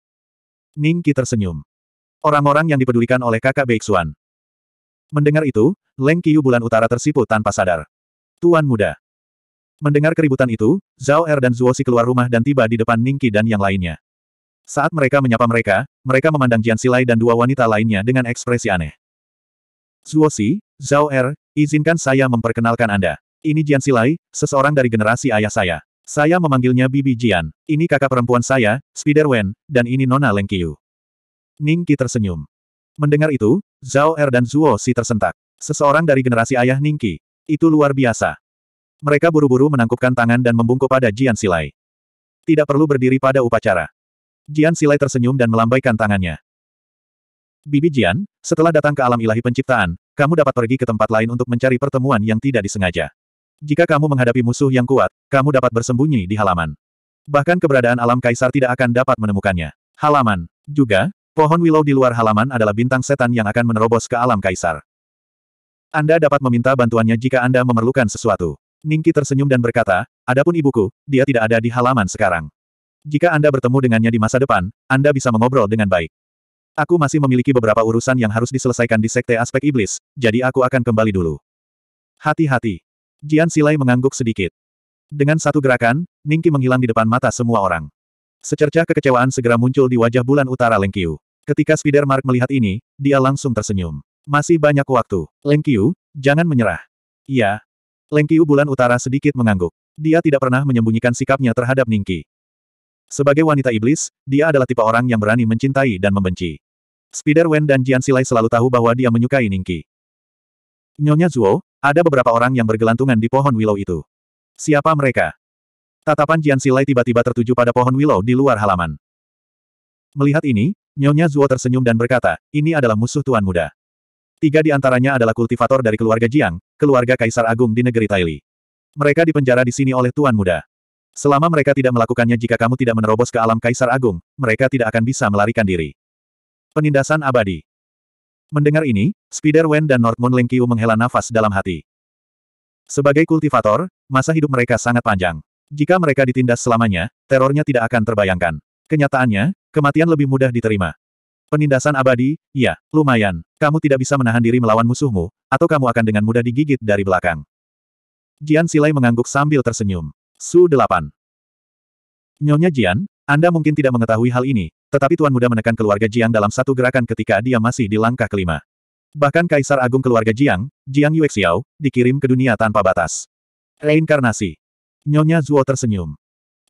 Ning Qi tersenyum. Orang-orang yang dipedulikan oleh kakak Beixuan. Mendengar itu, Leng Qiyu bulan utara tersipu tanpa sadar. Tuan muda. Mendengar keributan itu, Zhao Er dan Zhuosi keluar rumah dan tiba di depan Ning Qi dan yang lainnya. Saat mereka menyapa mereka, mereka memandang Jian Silai dan dua wanita lainnya dengan ekspresi aneh. Xi, Zhao Er, izinkan saya memperkenalkan Anda. Ini Jian Silai, seseorang dari generasi ayah saya. Saya memanggilnya Bibi Jian. Ini kakak perempuan saya, Spider Wen, dan ini Nona Leng Qiu. Ning Qi tersenyum. Mendengar itu, Zhao Er dan Zuo Si tersentak. Seseorang dari generasi ayah Ning Qi. Itu luar biasa. Mereka buru-buru menangkupkan tangan dan membungkuk pada Jian Silai. Tidak perlu berdiri pada upacara. Jian Silai tersenyum dan melambaikan tangannya. Bibi Jian, setelah datang ke alam ilahi penciptaan, kamu dapat pergi ke tempat lain untuk mencari pertemuan yang tidak disengaja. Jika kamu menghadapi musuh yang kuat, kamu dapat bersembunyi di halaman. Bahkan keberadaan alam kaisar tidak akan dapat menemukannya. Halaman. Juga, pohon willow di luar halaman adalah bintang setan yang akan menerobos ke alam kaisar. Anda dapat meminta bantuannya jika Anda memerlukan sesuatu. Ningki tersenyum dan berkata, Adapun ibuku, dia tidak ada di halaman sekarang. Jika Anda bertemu dengannya di masa depan, Anda bisa mengobrol dengan baik. Aku masih memiliki beberapa urusan yang harus diselesaikan di Sekte Aspek Iblis, jadi aku akan kembali dulu. Hati-hati. Jian Silai mengangguk sedikit. Dengan satu gerakan, Ningki menghilang di depan mata semua orang. Secercah kekecewaan segera muncul di wajah bulan utara Lengkiu. Ketika Spider Mark melihat ini, dia langsung tersenyum. Masih banyak waktu. Lengkiu, jangan menyerah. Iya. Lengkiu bulan utara sedikit mengangguk. Dia tidak pernah menyembunyikan sikapnya terhadap Ningki. Sebagai wanita iblis, dia adalah tipe orang yang berani mencintai dan membenci. Spider Wen dan Jian Silai selalu tahu bahwa dia menyukai Ningki. Nyonya Zuo, ada beberapa orang yang bergelantungan di pohon willow itu. Siapa mereka? Tatapan Jian Silai tiba-tiba tertuju pada pohon willow di luar halaman. Melihat ini, Nyonya Zuo tersenyum dan berkata, ini adalah musuh Tuan Muda. Tiga di antaranya adalah kultivator dari keluarga Jiang, keluarga Kaisar Agung di negeri Taili. Mereka dipenjara di sini oleh Tuan Muda. Selama mereka tidak melakukannya jika kamu tidak menerobos ke alam Kaisar Agung, mereka tidak akan bisa melarikan diri. Penindasan abadi. Mendengar ini, Spider-Wen dan North Moon Lengkiu menghela nafas dalam hati. Sebagai kultivator, masa hidup mereka sangat panjang. Jika mereka ditindas selamanya, terornya tidak akan terbayangkan. Kenyataannya, kematian lebih mudah diterima. Penindasan abadi, ya, lumayan. Kamu tidak bisa menahan diri melawan musuhmu, atau kamu akan dengan mudah digigit dari belakang. Jian Silai mengangguk sambil tersenyum. Su 8. Nyonya Jian, Anda mungkin tidak mengetahui hal ini, tetapi Tuan Muda menekan keluarga Jiang dalam satu gerakan ketika dia masih di langkah kelima. Bahkan Kaisar Agung keluarga Jiang, Jiang Yuexiao, dikirim ke dunia tanpa batas. Reinkarnasi. Nyonya Zuo tersenyum.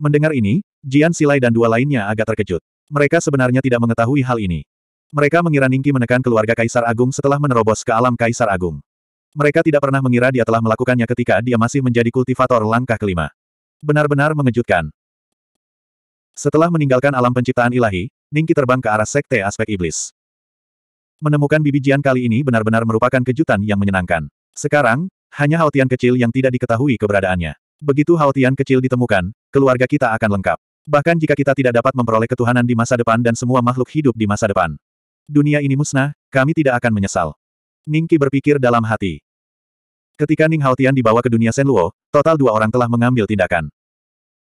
Mendengar ini, Jian Silai dan dua lainnya agak terkejut. Mereka sebenarnya tidak mengetahui hal ini. Mereka mengira Ningki menekan keluarga Kaisar Agung setelah menerobos ke alam Kaisar Agung. Mereka tidak pernah mengira dia telah melakukannya ketika dia masih menjadi kultivator langkah kelima. Benar-benar mengejutkan. Setelah meninggalkan alam penciptaan ilahi, Ningki terbang ke arah sekte aspek iblis. Menemukan bibijian kali ini benar-benar merupakan kejutan yang menyenangkan. Sekarang, hanya Haotian kecil yang tidak diketahui keberadaannya. Begitu Haotian kecil ditemukan, keluarga kita akan lengkap. Bahkan jika kita tidak dapat memperoleh ketuhanan di masa depan dan semua makhluk hidup di masa depan. Dunia ini musnah, kami tidak akan menyesal. Ningki berpikir dalam hati. Ketika Ning Haotian dibawa ke dunia Senluo, total dua orang telah mengambil tindakan.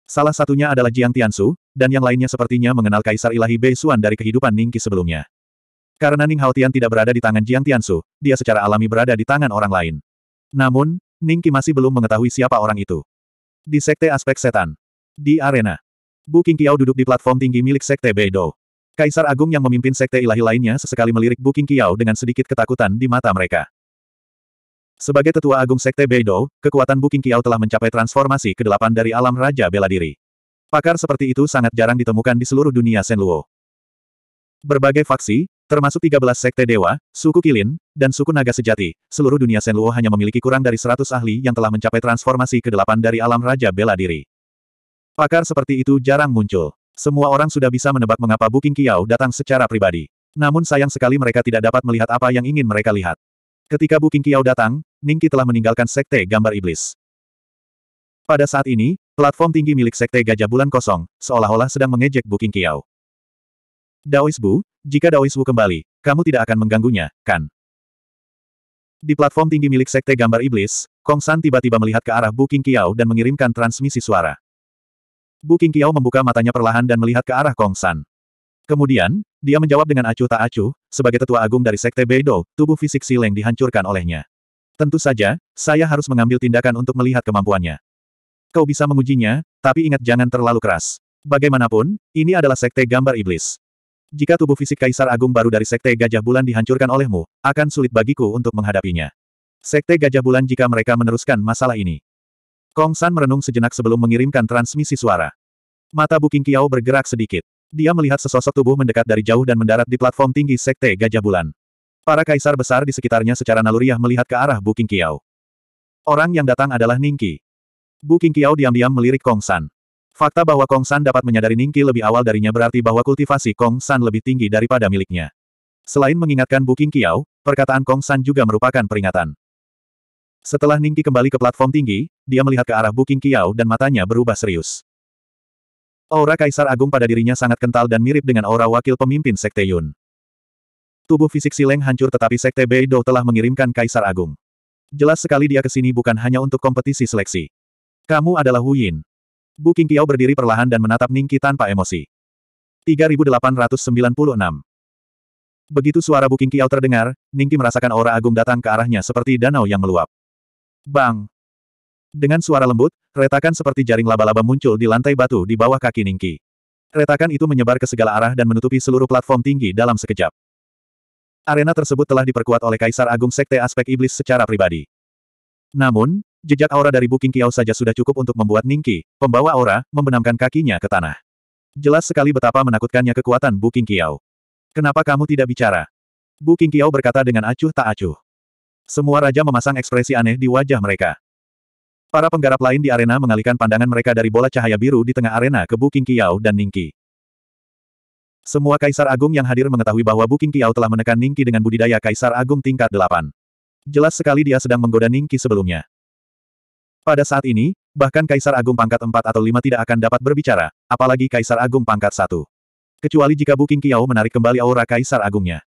Salah satunya adalah Jiang Tiansu, dan yang lainnya sepertinya mengenal Kaisar Ilahi Bei Xuan dari kehidupan Ning Qi sebelumnya. Karena Ning Haotian tidak berada di tangan Jiang Tiansu, dia secara alami berada di tangan orang lain. Namun, Ning Qi masih belum mengetahui siapa orang itu. Di Sekte Aspek Setan. Di arena. Bu Qingqiao duduk di platform tinggi milik Sekte Beidou. Kaisar Agung yang memimpin Sekte Ilahi lainnya sesekali melirik Bu Qingqiao dengan sedikit ketakutan di mata mereka. Sebagai tetua agung sekte Beidou, kekuatan Buking Kiao telah mencapai transformasi ke-8 dari alam Raja Bela Diri. Pakar seperti itu sangat jarang ditemukan di seluruh dunia Luo. Berbagai faksi, termasuk 13 sekte dewa, suku Kilin, dan suku naga sejati, seluruh dunia Luo hanya memiliki kurang dari 100 ahli yang telah mencapai transformasi ke-8 dari alam Raja Bela Diri. Pakar seperti itu jarang muncul. Semua orang sudah bisa menebak mengapa Buking Kiao datang secara pribadi. Namun sayang sekali mereka tidak dapat melihat apa yang ingin mereka lihat. Ketika Bu Kiao datang, Ningki telah meninggalkan Sekte Gambar Iblis. Pada saat ini, platform tinggi milik Sekte Gajah Bulan kosong, seolah-olah sedang mengejek Bu Kiao. Daois Bu, jika Daois Bu kembali, kamu tidak akan mengganggunya, kan? Di platform tinggi milik Sekte Gambar Iblis, Kong San tiba-tiba melihat ke arah Bu Kiao dan mengirimkan transmisi suara. Bu Kiao membuka matanya perlahan dan melihat ke arah Kong San. Kemudian, dia menjawab dengan acuh tak acuh, sebagai tetua agung dari Sekte Beidou, tubuh fisik Si Leng dihancurkan olehnya. Tentu saja, saya harus mengambil tindakan untuk melihat kemampuannya. Kau bisa mengujinya, tapi ingat jangan terlalu keras. Bagaimanapun, ini adalah Sekte Gambar Iblis. Jika tubuh fisik Kaisar Agung baru dari Sekte Gajah Bulan dihancurkan olehmu, akan sulit bagiku untuk menghadapinya. Sekte Gajah Bulan jika mereka meneruskan masalah ini. Kong San merenung sejenak sebelum mengirimkan transmisi suara. Mata Buking Kiao bergerak sedikit. Dia melihat sesosok tubuh mendekat dari jauh dan mendarat di platform tinggi Sekte Gajah Bulan. Para kaisar besar di sekitarnya secara naluriah melihat ke arah Bu Kiao. Orang yang datang adalah Ningki. Bu Kiao diam-diam melirik Kong San. Fakta bahwa Kong San dapat menyadari Ningki lebih awal darinya berarti bahwa kultivasi Kong San lebih tinggi daripada miliknya. Selain mengingatkan Bu Kiao, perkataan Kong San juga merupakan peringatan. Setelah Ningki kembali ke platform tinggi, dia melihat ke arah Bu Kiao dan matanya berubah serius. Aura Kaisar Agung pada dirinya sangat kental dan mirip dengan aura wakil pemimpin Sekte Yun. Tubuh fisik Sileng hancur tetapi Sekte Beidou telah mengirimkan Kaisar Agung. Jelas sekali dia ke sini bukan hanya untuk kompetisi seleksi. Kamu adalah Hu Yin. Bu Qingqiao berdiri perlahan dan menatap Ningki tanpa emosi. 3896 Begitu suara Bu Qingqiao terdengar, Ningki merasakan aura agung datang ke arahnya seperti danau yang meluap. Bang! Dengan suara lembut, retakan seperti jaring laba-laba muncul di lantai batu di bawah kaki Ningki. Retakan itu menyebar ke segala arah dan menutupi seluruh platform tinggi dalam sekejap. Arena tersebut telah diperkuat oleh Kaisar Agung Sekte Aspek Iblis secara pribadi. Namun, jejak aura dari Buking Kiao saja sudah cukup untuk membuat Ningki, pembawa aura, membenamkan kakinya ke tanah. Jelas sekali betapa menakutkannya kekuatan Buking Kiao. Kenapa kamu tidak bicara? Buking Kiao berkata dengan acuh tak acuh. Semua raja memasang ekspresi aneh di wajah mereka. Para penggarap lain di arena mengalihkan pandangan mereka dari bola cahaya biru di tengah arena ke Bu Kiao dan Ningki. Semua kaisar agung yang hadir mengetahui bahwa Bu Kiao telah menekan Ningki dengan budidaya kaisar agung tingkat 8. Jelas sekali dia sedang menggoda Ningki sebelumnya. Pada saat ini, bahkan kaisar agung pangkat 4 atau 5 tidak akan dapat berbicara, apalagi kaisar agung pangkat 1. Kecuali jika Bu Kiao menarik kembali aura kaisar agungnya.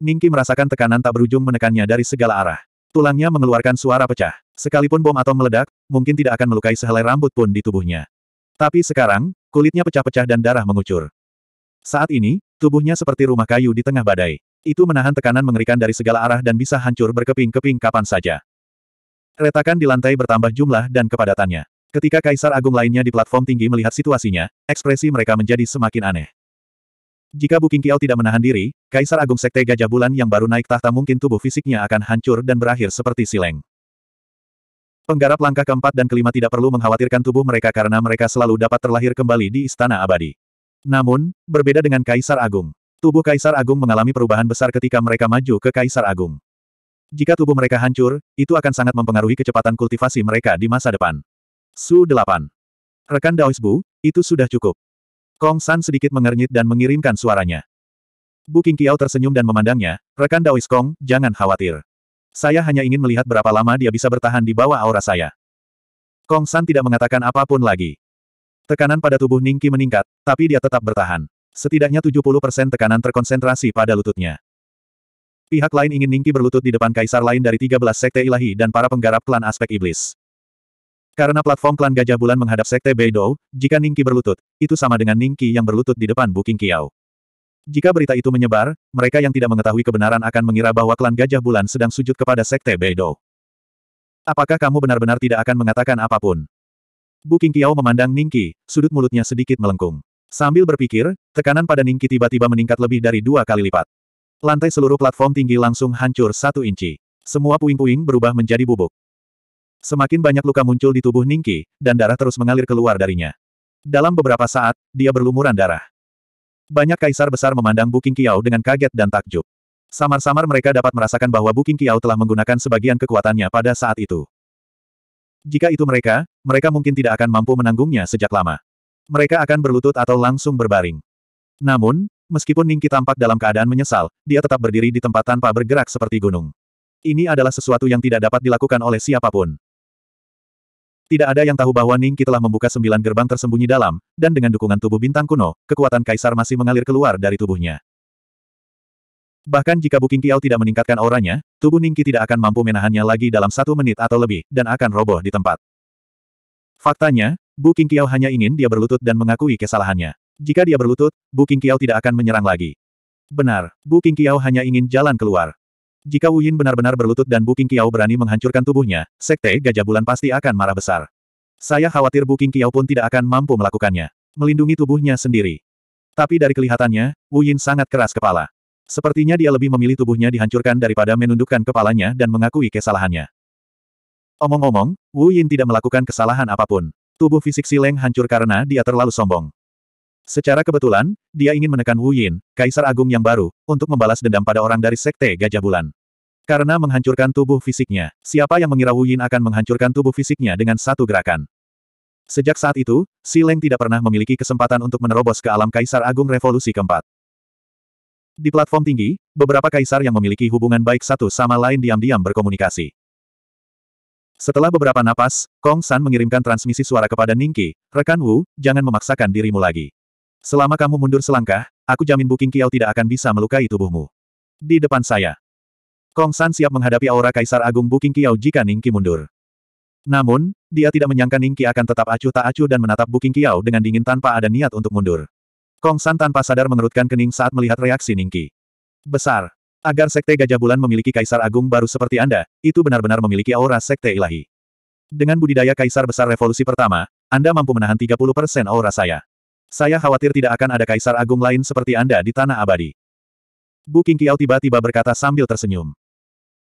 Ningki merasakan tekanan tak berujung menekannya dari segala arah. Tulangnya mengeluarkan suara pecah. Sekalipun bom atom meledak, mungkin tidak akan melukai sehelai rambut pun di tubuhnya. Tapi sekarang, kulitnya pecah-pecah dan darah mengucur. Saat ini, tubuhnya seperti rumah kayu di tengah badai. Itu menahan tekanan mengerikan dari segala arah dan bisa hancur berkeping-keping kapan saja. Retakan di lantai bertambah jumlah dan kepadatannya. Ketika kaisar agung lainnya di platform tinggi melihat situasinya, ekspresi mereka menjadi semakin aneh. Jika Bu Kingkiao tidak menahan diri, Kaisar Agung Sekte Gajah Bulan yang baru naik tahta mungkin tubuh fisiknya akan hancur dan berakhir seperti sileng. Penggarap langkah keempat dan kelima tidak perlu mengkhawatirkan tubuh mereka karena mereka selalu dapat terlahir kembali di Istana Abadi. Namun, berbeda dengan Kaisar Agung. Tubuh Kaisar Agung mengalami perubahan besar ketika mereka maju ke Kaisar Agung. Jika tubuh mereka hancur, itu akan sangat mempengaruhi kecepatan kultivasi mereka di masa depan. Su 8. Rekan Daoisbu, itu sudah cukup. Kong San sedikit mengernyit dan mengirimkan suaranya. Bu Kiao tersenyum dan memandangnya, rekan Daois Kong, jangan khawatir. Saya hanya ingin melihat berapa lama dia bisa bertahan di bawah aura saya. Kong San tidak mengatakan apapun lagi. Tekanan pada tubuh Ningki meningkat, tapi dia tetap bertahan. Setidaknya 70% tekanan terkonsentrasi pada lututnya. Pihak lain ingin Ningki berlutut di depan kaisar lain dari 13 sekte ilahi dan para penggarap klan aspek iblis. Karena platform klan Gajah Bulan menghadap Sekte Beidou, jika Ningki berlutut, itu sama dengan Ningki yang berlutut di depan Buking Kiao. Jika berita itu menyebar, mereka yang tidak mengetahui kebenaran akan mengira bahwa klan Gajah Bulan sedang sujud kepada Sekte Beidou. Apakah kamu benar-benar tidak akan mengatakan apapun? Buking Kiao memandang Ningki, sudut mulutnya sedikit melengkung. Sambil berpikir, tekanan pada Ningki tiba-tiba meningkat lebih dari dua kali lipat. Lantai seluruh platform tinggi langsung hancur satu inci. Semua puing-puing berubah menjadi bubuk. Semakin banyak luka muncul di tubuh Ningki, dan darah terus mengalir keluar darinya. Dalam beberapa saat, dia berlumuran darah. Banyak kaisar besar memandang Buking Kiao dengan kaget dan takjub. Samar-samar mereka dapat merasakan bahwa Buking Kiao telah menggunakan sebagian kekuatannya pada saat itu. Jika itu mereka, mereka mungkin tidak akan mampu menanggungnya sejak lama. Mereka akan berlutut atau langsung berbaring. Namun, meskipun Ningki tampak dalam keadaan menyesal, dia tetap berdiri di tempat tanpa bergerak seperti gunung. Ini adalah sesuatu yang tidak dapat dilakukan oleh siapapun. Tidak ada yang tahu bahwa Ningki telah membuka sembilan gerbang tersembunyi dalam, dan dengan dukungan tubuh bintang kuno, kekuatan kaisar masih mengalir keluar dari tubuhnya. Bahkan jika Buking Kiao tidak meningkatkan auranya, tubuh Ningki tidak akan mampu menahannya lagi dalam satu menit atau lebih, dan akan roboh di tempat. Faktanya, Buking Kiao hanya ingin dia berlutut dan mengakui kesalahannya. Jika dia berlutut, Buking Kiao tidak akan menyerang lagi. Benar, Buking Kiao hanya ingin jalan keluar. Jika Wu Yin benar-benar berlutut dan Bu Qiao berani menghancurkan tubuhnya, Sekte Gajah Bulan pasti akan marah besar. Saya khawatir Bu Qiao pun tidak akan mampu melakukannya. Melindungi tubuhnya sendiri. Tapi dari kelihatannya, Wu Yin sangat keras kepala. Sepertinya dia lebih memilih tubuhnya dihancurkan daripada menundukkan kepalanya dan mengakui kesalahannya. Omong-omong, Wu Yin tidak melakukan kesalahan apapun. Tubuh fisik Si Leng hancur karena dia terlalu sombong. Secara kebetulan, dia ingin menekan Wu Yin, kaisar agung yang baru, untuk membalas dendam pada orang dari Sekte Gajah Bulan. Karena menghancurkan tubuh fisiknya, siapa yang mengira Wu Yin akan menghancurkan tubuh fisiknya dengan satu gerakan? Sejak saat itu, Si Leng tidak pernah memiliki kesempatan untuk menerobos ke alam Kaisar Agung Revolusi keempat. Di platform tinggi, beberapa kaisar yang memiliki hubungan baik satu sama lain diam-diam berkomunikasi. Setelah beberapa napas, Kong San mengirimkan transmisi suara kepada Ningki, rekan Wu, jangan memaksakan dirimu lagi. Selama kamu mundur selangkah, aku jamin Buking Kiao tidak akan bisa melukai tubuhmu. Di depan saya, Kong San siap menghadapi aura Kaisar Agung Buking Kiao jika Ningki mundur. Namun, dia tidak menyangka Ningki akan tetap acuh tak acuh dan menatap Buking Kiao dengan dingin tanpa ada niat untuk mundur. Kong San tanpa sadar mengerutkan kening saat melihat reaksi Ningki. Besar. Agar Sekte Gajah Bulan memiliki Kaisar Agung baru seperti Anda, itu benar-benar memiliki aura Sekte Ilahi. Dengan budidaya Kaisar Besar Revolusi pertama, Anda mampu menahan 30% aura saya. Saya khawatir tidak akan ada Kaisar Agung lain seperti Anda di Tanah Abadi. Bu Qingqiao tiba-tiba berkata sambil tersenyum.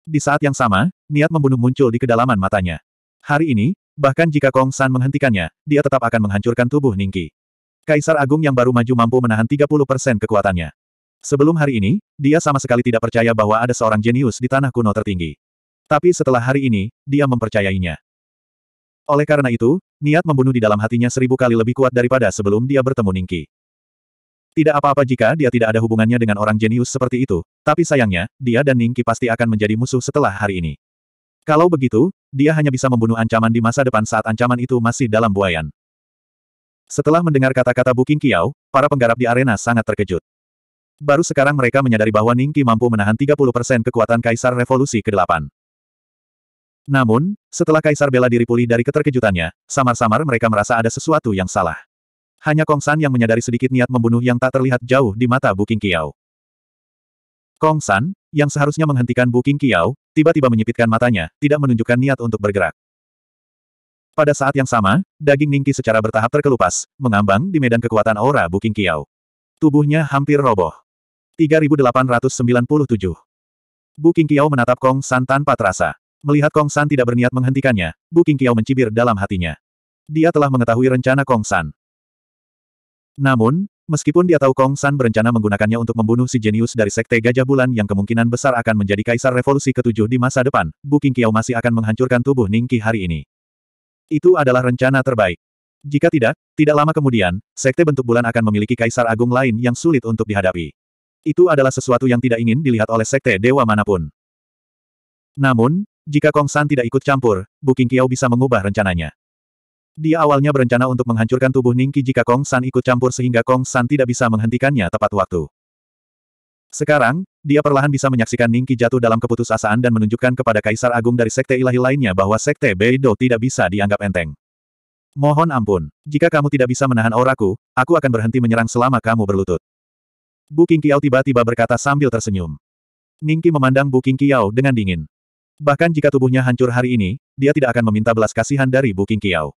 Di saat yang sama, niat membunuh muncul di kedalaman matanya. Hari ini, bahkan jika Kong San menghentikannya, dia tetap akan menghancurkan tubuh Ningki. Kaisar Agung yang baru maju mampu menahan 30% kekuatannya. Sebelum hari ini, dia sama sekali tidak percaya bahwa ada seorang jenius di tanah kuno tertinggi. Tapi setelah hari ini, dia mempercayainya. Oleh karena itu, niat membunuh di dalam hatinya seribu kali lebih kuat daripada sebelum dia bertemu Ningki. Tidak apa-apa jika dia tidak ada hubungannya dengan orang jenius seperti itu, tapi sayangnya, dia dan Ningki pasti akan menjadi musuh setelah hari ini. Kalau begitu, dia hanya bisa membunuh ancaman di masa depan saat ancaman itu masih dalam buayan. Setelah mendengar kata-kata Buking Kiao, para penggarap di arena sangat terkejut. Baru sekarang mereka menyadari bahwa Ningki mampu menahan 30% kekuatan Kaisar Revolusi ke-8. Namun, setelah Kaisar bela diri pulih dari keterkejutannya, samar-samar mereka merasa ada sesuatu yang salah. Hanya Kong San yang menyadari sedikit niat membunuh yang tak terlihat jauh di mata Bu Kiao. Kong San, yang seharusnya menghentikan Bu Kiao, tiba-tiba menyipitkan matanya, tidak menunjukkan niat untuk bergerak. Pada saat yang sama, daging Ningki secara bertahap terkelupas, mengambang di medan kekuatan aura Bu Kiao. Tubuhnya hampir roboh. 3897 Bu Kiao menatap Kong San tanpa terasa. Melihat Kong San tidak berniat menghentikannya, Bu Kiao mencibir dalam hatinya. Dia telah mengetahui rencana Kong San. Namun, meskipun dia tahu Kong San berencana menggunakannya untuk membunuh si jenius dari Sekte Gajah Bulan yang kemungkinan besar akan menjadi kaisar revolusi ketujuh di masa depan, Bu Kiao masih akan menghancurkan tubuh Ningki hari ini. Itu adalah rencana terbaik. Jika tidak, tidak lama kemudian, Sekte Bentuk Bulan akan memiliki kaisar agung lain yang sulit untuk dihadapi. Itu adalah sesuatu yang tidak ingin dilihat oleh Sekte Dewa manapun. Namun, jika Kong San tidak ikut campur, Bu Kiao bisa mengubah rencananya. Dia awalnya berencana untuk menghancurkan tubuh Ningki jika Kong San ikut campur sehingga Kong San tidak bisa menghentikannya tepat waktu. Sekarang, dia perlahan bisa menyaksikan Ningki jatuh dalam keputusasaan dan menunjukkan kepada Kaisar Agung dari Sekte Ilahi lainnya bahwa Sekte Beidou tidak bisa dianggap enteng. Mohon ampun, jika kamu tidak bisa menahan auraku, aku akan berhenti menyerang selama kamu berlutut. Bu Kiao tiba-tiba berkata sambil tersenyum. Ningki memandang Bu Kiao dengan dingin. Bahkan jika tubuhnya hancur hari ini, dia tidak akan meminta belas kasihan dari Bu Kiao.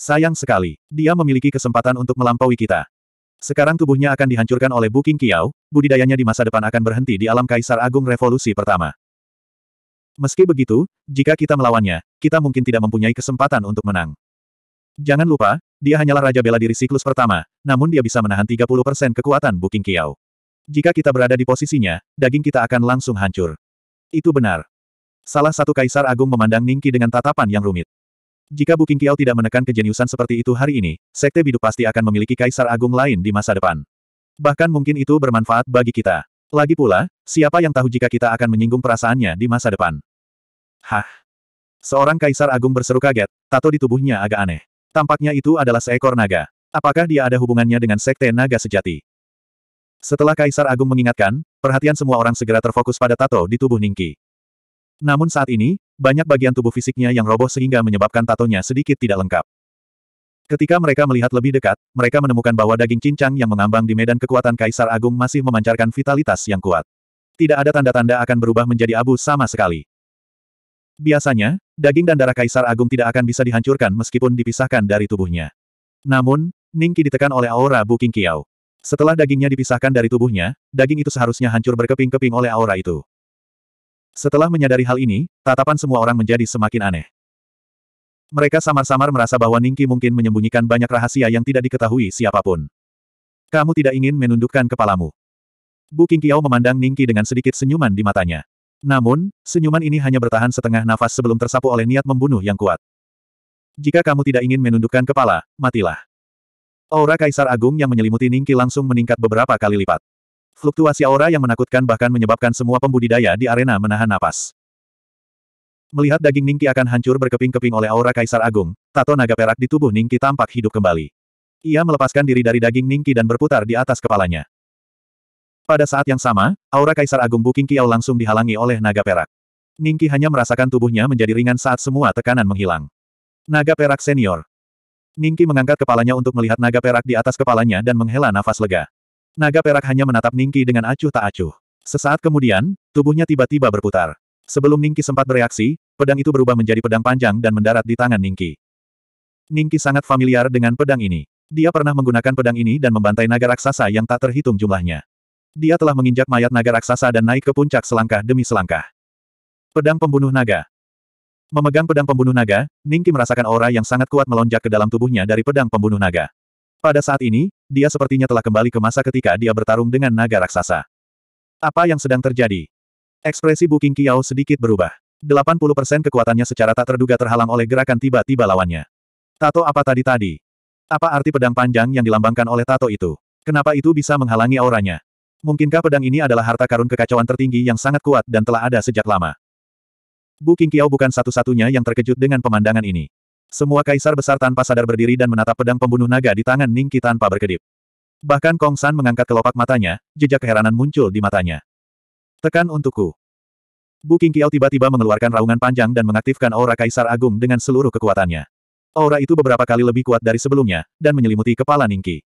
Sayang sekali, dia memiliki kesempatan untuk melampaui kita. Sekarang tubuhnya akan dihancurkan oleh Bu King Kiao, budidayanya di masa depan akan berhenti di alam Kaisar Agung Revolusi pertama. Meski begitu, jika kita melawannya, kita mungkin tidak mempunyai kesempatan untuk menang. Jangan lupa, dia hanyalah Raja Bela Diri siklus pertama, namun dia bisa menahan 30% kekuatan Bu King Kiao. Jika kita berada di posisinya, daging kita akan langsung hancur. Itu benar. Salah satu kaisar agung memandang Ningki dengan tatapan yang rumit. Jika Buking Kiao tidak menekan kejeniusan seperti itu hari ini, Sekte Bidu pasti akan memiliki kaisar agung lain di masa depan. Bahkan mungkin itu bermanfaat bagi kita. Lagi pula, siapa yang tahu jika kita akan menyinggung perasaannya di masa depan? Hah? Seorang kaisar agung berseru kaget, tato di tubuhnya agak aneh. Tampaknya itu adalah seekor naga. Apakah dia ada hubungannya dengan Sekte Naga Sejati? Setelah Kaisar Agung mengingatkan, perhatian semua orang segera terfokus pada tato di tubuh Ningki. Namun saat ini, banyak bagian tubuh fisiknya yang roboh sehingga menyebabkan tatonya sedikit tidak lengkap. Ketika mereka melihat lebih dekat, mereka menemukan bahwa daging cincang yang mengambang di medan kekuatan Kaisar Agung masih memancarkan vitalitas yang kuat. Tidak ada tanda-tanda akan berubah menjadi abu sama sekali. Biasanya, daging dan darah Kaisar Agung tidak akan bisa dihancurkan meskipun dipisahkan dari tubuhnya. Namun, Ningki ditekan oleh aura Buking Kiao. Setelah dagingnya dipisahkan dari tubuhnya, daging itu seharusnya hancur berkeping-keping oleh aura itu. Setelah menyadari hal ini, tatapan semua orang menjadi semakin aneh. Mereka samar-samar merasa bahwa Ningki mungkin menyembunyikan banyak rahasia yang tidak diketahui siapapun. Kamu tidak ingin menundukkan kepalamu. Bu Qingqiao memandang Ningki dengan sedikit senyuman di matanya. Namun, senyuman ini hanya bertahan setengah nafas sebelum tersapu oleh niat membunuh yang kuat. Jika kamu tidak ingin menundukkan kepala, matilah. Aura Kaisar Agung yang menyelimuti Ningki langsung meningkat beberapa kali lipat. Fluktuasi aura yang menakutkan bahkan menyebabkan semua pembudidaya di arena menahan napas. Melihat daging Ningki akan hancur berkeping-keping oleh aura Kaisar Agung, tato naga perak di tubuh Ningki tampak hidup kembali. Ia melepaskan diri dari daging Ningki dan berputar di atas kepalanya. Pada saat yang sama, aura Kaisar Agung Buking Kiao langsung dihalangi oleh naga perak. Ningki hanya merasakan tubuhnya menjadi ringan saat semua tekanan menghilang. Naga perak senior. Ningki mengangkat kepalanya untuk melihat naga perak di atas kepalanya dan menghela nafas lega. Naga perak hanya menatap Ningki dengan acuh tak acuh. Sesaat kemudian, tubuhnya tiba-tiba berputar. Sebelum Ningki sempat bereaksi, pedang itu berubah menjadi pedang panjang dan mendarat di tangan Ningki. Ningki sangat familiar dengan pedang ini. Dia pernah menggunakan pedang ini dan membantai naga raksasa yang tak terhitung jumlahnya. Dia telah menginjak mayat naga raksasa dan naik ke puncak selangkah demi selangkah. Pedang pembunuh naga. Memegang pedang pembunuh naga, Ningki merasakan aura yang sangat kuat melonjak ke dalam tubuhnya dari pedang pembunuh naga. Pada saat ini, dia sepertinya telah kembali ke masa ketika dia bertarung dengan naga raksasa. Apa yang sedang terjadi? Ekspresi Bu King Kiao sedikit berubah. 80% kekuatannya secara tak terduga terhalang oleh gerakan tiba-tiba lawannya. Tato apa tadi tadi? Apa arti pedang panjang yang dilambangkan oleh tato itu? Kenapa itu bisa menghalangi auranya? Mungkinkah pedang ini adalah harta karun kekacauan tertinggi yang sangat kuat dan telah ada sejak lama? Bu King Kiao bukan satu-satunya yang terkejut dengan pemandangan ini. Semua kaisar besar tanpa sadar berdiri dan menatap pedang pembunuh naga di tangan Ningki tanpa berkedip. Bahkan Kong San mengangkat kelopak matanya, jejak keheranan muncul di matanya. Tekan untukku. Bu King Kiao tiba-tiba mengeluarkan raungan panjang dan mengaktifkan aura kaisar agung dengan seluruh kekuatannya. Aura itu beberapa kali lebih kuat dari sebelumnya, dan menyelimuti kepala Ningki.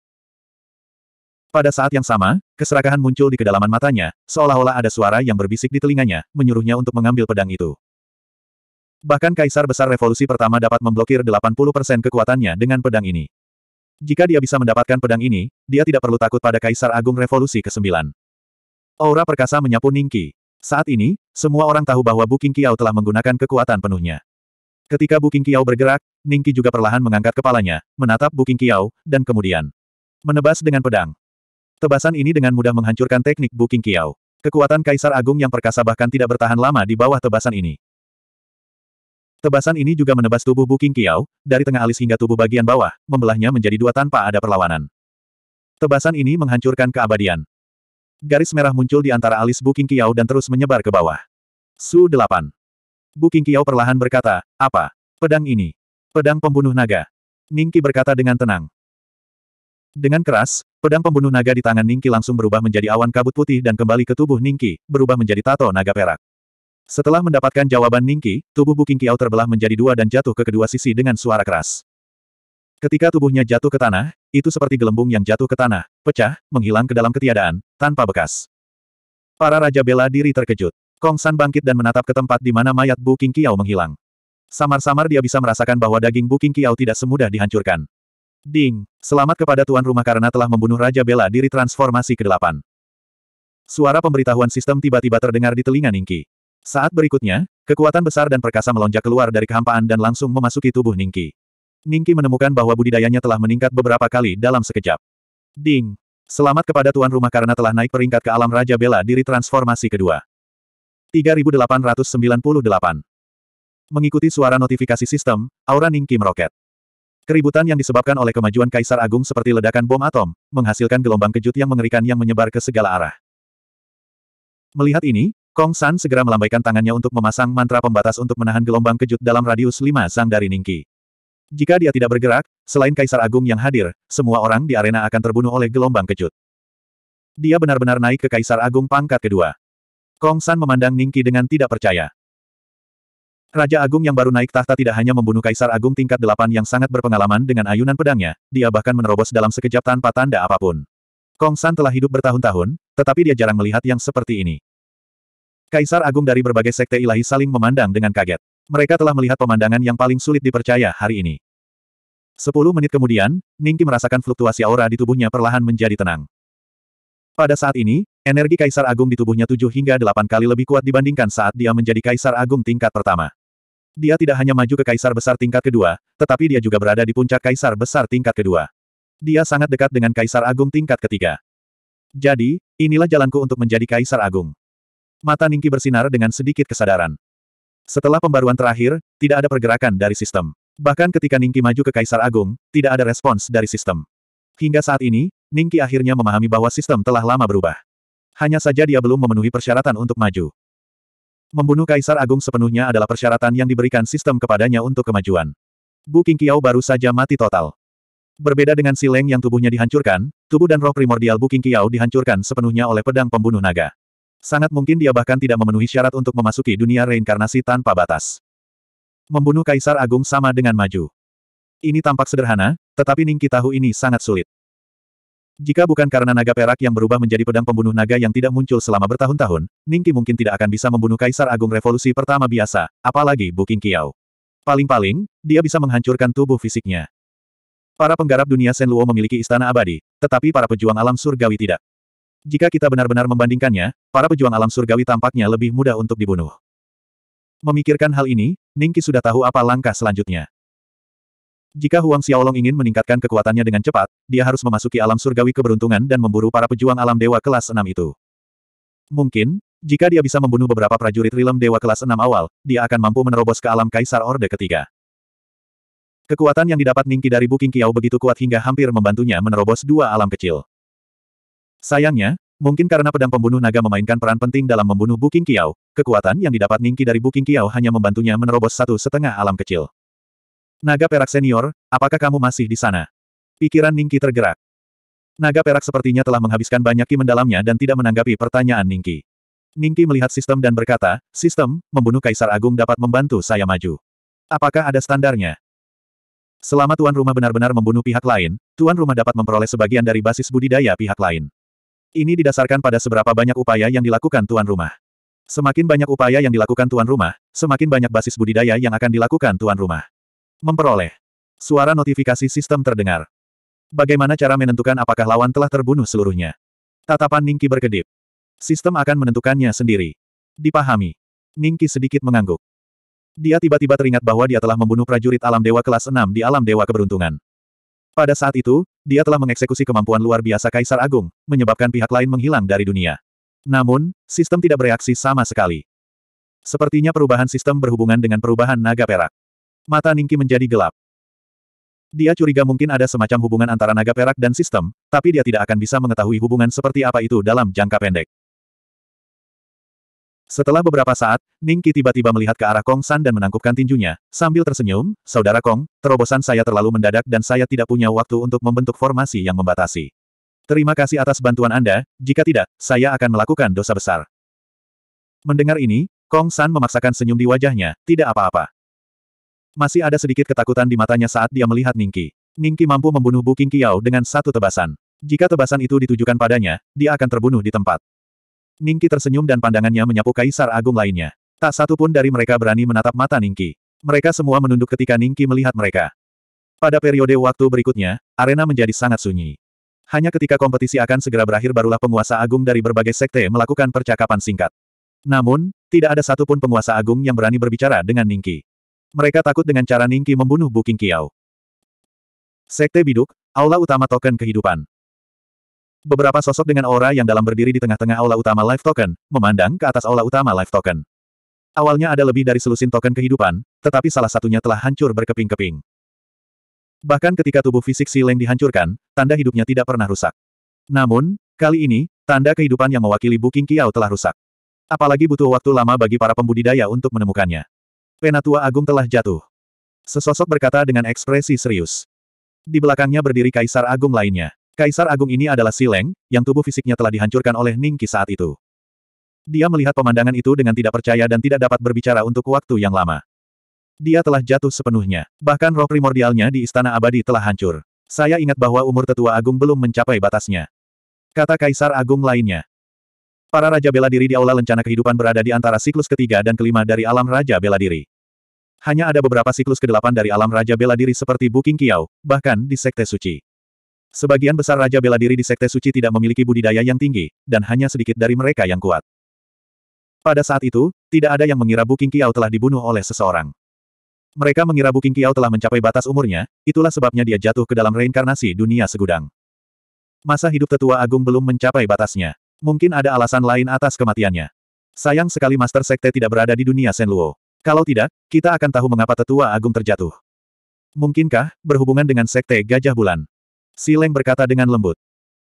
Pada saat yang sama, keserakahan muncul di kedalaman matanya, seolah-olah ada suara yang berbisik di telinganya, menyuruhnya untuk mengambil pedang itu. Bahkan Kaisar Besar Revolusi Pertama dapat memblokir 80% kekuatannya dengan pedang ini. Jika dia bisa mendapatkan pedang ini, dia tidak perlu takut pada Kaisar Agung Revolusi ke-9. Aura perkasa menyapu Ningqi. Saat ini, semua orang tahu bahwa Bu Kiao telah menggunakan kekuatan penuhnya. Ketika Bu Kiao bergerak, Ningqi juga perlahan mengangkat kepalanya, menatap Bu Kiao, dan kemudian menebas dengan pedang. Tebasan ini dengan mudah menghancurkan teknik Bu Kiao. Kekuatan Kaisar Agung yang perkasa bahkan tidak bertahan lama di bawah tebasan ini. Tebasan ini juga menebas tubuh Bu King Kiao, dari tengah alis hingga tubuh bagian bawah, membelahnya menjadi dua tanpa ada perlawanan. Tebasan ini menghancurkan keabadian. Garis merah muncul di antara alis Bu King Kiao dan terus menyebar ke bawah. Su 8. Bu King Kiao perlahan berkata, apa? Pedang ini. Pedang pembunuh naga. Ningki berkata dengan tenang. Dengan keras, pedang pembunuh naga di tangan Ningki langsung berubah menjadi awan kabut putih dan kembali ke tubuh Ningki, berubah menjadi tato naga perak. Setelah mendapatkan jawaban Ningki, tubuh Buking Kiao terbelah menjadi dua dan jatuh ke kedua sisi dengan suara keras. Ketika tubuhnya jatuh ke tanah, itu seperti gelembung yang jatuh ke tanah, pecah, menghilang ke dalam ketiadaan, tanpa bekas. Para Raja Bela diri terkejut. Kong San bangkit dan menatap ke tempat di mana mayat Bu King Kiao menghilang. Samar-samar dia bisa merasakan bahwa daging Bu King Kiao tidak semudah dihancurkan. Ding, selamat kepada tuan rumah karena telah membunuh Raja Bela diri transformasi ke-8. Suara pemberitahuan sistem tiba-tiba terdengar di telinga Ningki. Saat berikutnya, kekuatan besar dan perkasa melonjak keluar dari kehampaan dan langsung memasuki tubuh Ningki. Ningki menemukan bahwa budidayanya telah meningkat beberapa kali dalam sekejap. Ding! Selamat kepada tuan rumah karena telah naik peringkat ke alam Raja Bela diri transformasi kedua. 3898 Mengikuti suara notifikasi sistem, aura Ningki meroket. Keributan yang disebabkan oleh kemajuan Kaisar Agung seperti ledakan bom atom, menghasilkan gelombang kejut yang mengerikan yang menyebar ke segala arah. Melihat ini, Kong San segera melambaikan tangannya untuk memasang mantra pembatas untuk menahan gelombang kejut dalam radius lima sang dari Ningki. Jika dia tidak bergerak, selain Kaisar Agung yang hadir, semua orang di arena akan terbunuh oleh gelombang kejut. Dia benar-benar naik ke Kaisar Agung pangkat kedua. Kong San memandang Ningki dengan tidak percaya. Raja Agung yang baru naik tahta tidak hanya membunuh Kaisar Agung tingkat delapan yang sangat berpengalaman dengan ayunan pedangnya, dia bahkan menerobos dalam sekejap tanpa tanda apapun. Kong San telah hidup bertahun-tahun, tetapi dia jarang melihat yang seperti ini. Kaisar Agung dari berbagai sekte ilahi saling memandang dengan kaget. Mereka telah melihat pemandangan yang paling sulit dipercaya hari ini. Sepuluh menit kemudian, Ningki merasakan fluktuasi aura di tubuhnya perlahan menjadi tenang. Pada saat ini, energi Kaisar Agung di tubuhnya tujuh hingga delapan kali lebih kuat dibandingkan saat dia menjadi Kaisar Agung tingkat pertama. Dia tidak hanya maju ke Kaisar Besar tingkat kedua, tetapi dia juga berada di puncak Kaisar Besar tingkat kedua. Dia sangat dekat dengan Kaisar Agung tingkat ketiga. Jadi, inilah jalanku untuk menjadi Kaisar Agung. Mata Ningki bersinar dengan sedikit kesadaran. Setelah pembaruan terakhir, tidak ada pergerakan dari sistem. Bahkan ketika Ningki maju ke Kaisar Agung, tidak ada respons dari sistem. Hingga saat ini, Ningki akhirnya memahami bahwa sistem telah lama berubah. Hanya saja dia belum memenuhi persyaratan untuk maju. Membunuh Kaisar Agung sepenuhnya adalah persyaratan yang diberikan sistem kepadanya untuk kemajuan. Bu Qingqiao baru saja mati total. Berbeda dengan Sileng yang tubuhnya dihancurkan, tubuh dan roh primordial Bu Qingqiao dihancurkan sepenuhnya oleh pedang pembunuh naga. Sangat mungkin dia bahkan tidak memenuhi syarat untuk memasuki dunia reinkarnasi tanpa batas. Membunuh Kaisar Agung sama dengan maju. Ini tampak sederhana, tetapi Ningki tahu ini sangat sulit. Jika bukan karena naga perak yang berubah menjadi pedang pembunuh naga yang tidak muncul selama bertahun-tahun, Ningki mungkin tidak akan bisa membunuh Kaisar Agung Revolusi pertama biasa, apalagi Buking Kiao. Paling-paling, dia bisa menghancurkan tubuh fisiknya. Para penggarap dunia Senluo memiliki istana abadi, tetapi para pejuang alam surgawi tidak. Jika kita benar-benar membandingkannya, para pejuang alam surgawi tampaknya lebih mudah untuk dibunuh. Memikirkan hal ini, Ningki sudah tahu apa langkah selanjutnya. Jika Huang Xiaolong ingin meningkatkan kekuatannya dengan cepat, dia harus memasuki alam surgawi keberuntungan dan memburu para pejuang alam dewa kelas 6 itu. Mungkin, jika dia bisa membunuh beberapa prajurit rilem dewa kelas 6 awal, dia akan mampu menerobos ke alam kaisar orde ketiga. Kekuatan yang didapat Ningki dari Buking Kiao begitu kuat hingga hampir membantunya menerobos dua alam kecil. Sayangnya, mungkin karena pedang pembunuh naga memainkan peran penting dalam membunuh Buking Kiao, kekuatan yang didapat Ningki dari Buking Kiao hanya membantunya menerobos satu setengah alam kecil. Naga perak senior, apakah kamu masih di sana? Pikiran Ningki tergerak. Naga perak sepertinya telah menghabiskan banyak ki mendalamnya dan tidak menanggapi pertanyaan Ningki. Ningki melihat sistem dan berkata, sistem, membunuh Kaisar Agung dapat membantu saya maju. Apakah ada standarnya? Selama tuan rumah benar-benar membunuh pihak lain, tuan rumah dapat memperoleh sebagian dari basis budidaya pihak lain. Ini didasarkan pada seberapa banyak upaya yang dilakukan tuan rumah. Semakin banyak upaya yang dilakukan tuan rumah, semakin banyak basis budidaya yang akan dilakukan tuan rumah. Memperoleh. Suara notifikasi sistem terdengar. Bagaimana cara menentukan apakah lawan telah terbunuh seluruhnya? Tatapan Ningki berkedip. Sistem akan menentukannya sendiri. Dipahami. Ningki sedikit mengangguk. Dia tiba-tiba teringat bahwa dia telah membunuh prajurit alam dewa kelas 6 di alam dewa keberuntungan. Pada saat itu, dia telah mengeksekusi kemampuan luar biasa Kaisar Agung, menyebabkan pihak lain menghilang dari dunia. Namun, sistem tidak bereaksi sama sekali. Sepertinya perubahan sistem berhubungan dengan perubahan naga perak. Mata Ningki menjadi gelap. Dia curiga mungkin ada semacam hubungan antara naga perak dan sistem, tapi dia tidak akan bisa mengetahui hubungan seperti apa itu dalam jangka pendek. Setelah beberapa saat, Ning Qi tiba-tiba melihat ke arah Kong San dan menangkupkan tinjunya, sambil tersenyum, Saudara Kong, terobosan saya terlalu mendadak dan saya tidak punya waktu untuk membentuk formasi yang membatasi. Terima kasih atas bantuan Anda, jika tidak, saya akan melakukan dosa besar. Mendengar ini, Kong San memaksakan senyum di wajahnya, tidak apa-apa. Masih ada sedikit ketakutan di matanya saat dia melihat Ning Qi. Ning Qi mampu membunuh Bu King Qiao dengan satu tebasan. Jika tebasan itu ditujukan padanya, dia akan terbunuh di tempat. Ningki tersenyum dan pandangannya menyapu kaisar agung lainnya. Tak satu pun dari mereka berani menatap mata Ningki. Mereka semua menunduk ketika Ningki melihat mereka. Pada periode waktu berikutnya, arena menjadi sangat sunyi. Hanya ketika kompetisi akan segera berakhir barulah penguasa agung dari berbagai sekte melakukan percakapan singkat. Namun, tidak ada satu pun penguasa agung yang berani berbicara dengan Ningki. Mereka takut dengan cara Ningki membunuh Buking Sekte Biduk, Aula Utama Token Kehidupan Beberapa sosok dengan aura yang dalam berdiri di tengah-tengah aula utama life token, memandang ke atas aula utama life token. Awalnya ada lebih dari selusin token kehidupan, tetapi salah satunya telah hancur berkeping-keping. Bahkan ketika tubuh fisik Si Leng dihancurkan, tanda hidupnya tidak pernah rusak. Namun, kali ini, tanda kehidupan yang mewakili Booking Kiao telah rusak. Apalagi butuh waktu lama bagi para pembudidaya untuk menemukannya. Penatua Agung telah jatuh. Sesosok berkata dengan ekspresi serius. Di belakangnya berdiri Kaisar Agung lainnya. Kaisar Agung ini adalah Sileng, yang tubuh fisiknya telah dihancurkan oleh Ningki saat itu. Dia melihat pemandangan itu dengan tidak percaya dan tidak dapat berbicara untuk waktu yang lama. Dia telah jatuh sepenuhnya. Bahkan roh primordialnya di Istana Abadi telah hancur. Saya ingat bahwa umur tetua Agung belum mencapai batasnya. Kata Kaisar Agung lainnya. Para Raja Bela Diri di Aula Lencana Kehidupan berada di antara siklus ketiga dan kelima dari alam Raja Bela Diri. Hanya ada beberapa siklus kedelapan dari alam Raja Bela Diri seperti Buking Kiau, bahkan di Sekte Suci. Sebagian besar Raja Bela Diri di Sekte Suci tidak memiliki budidaya yang tinggi, dan hanya sedikit dari mereka yang kuat. Pada saat itu, tidak ada yang mengira Bu Kiao telah dibunuh oleh seseorang. Mereka mengira Bu Kiao telah mencapai batas umurnya, itulah sebabnya dia jatuh ke dalam reinkarnasi dunia segudang. Masa hidup tetua agung belum mencapai batasnya. Mungkin ada alasan lain atas kematiannya. Sayang sekali Master Sekte tidak berada di dunia Senluo. Kalau tidak, kita akan tahu mengapa tetua agung terjatuh. Mungkinkah, berhubungan dengan Sekte Gajah Bulan? Sileng berkata dengan lembut.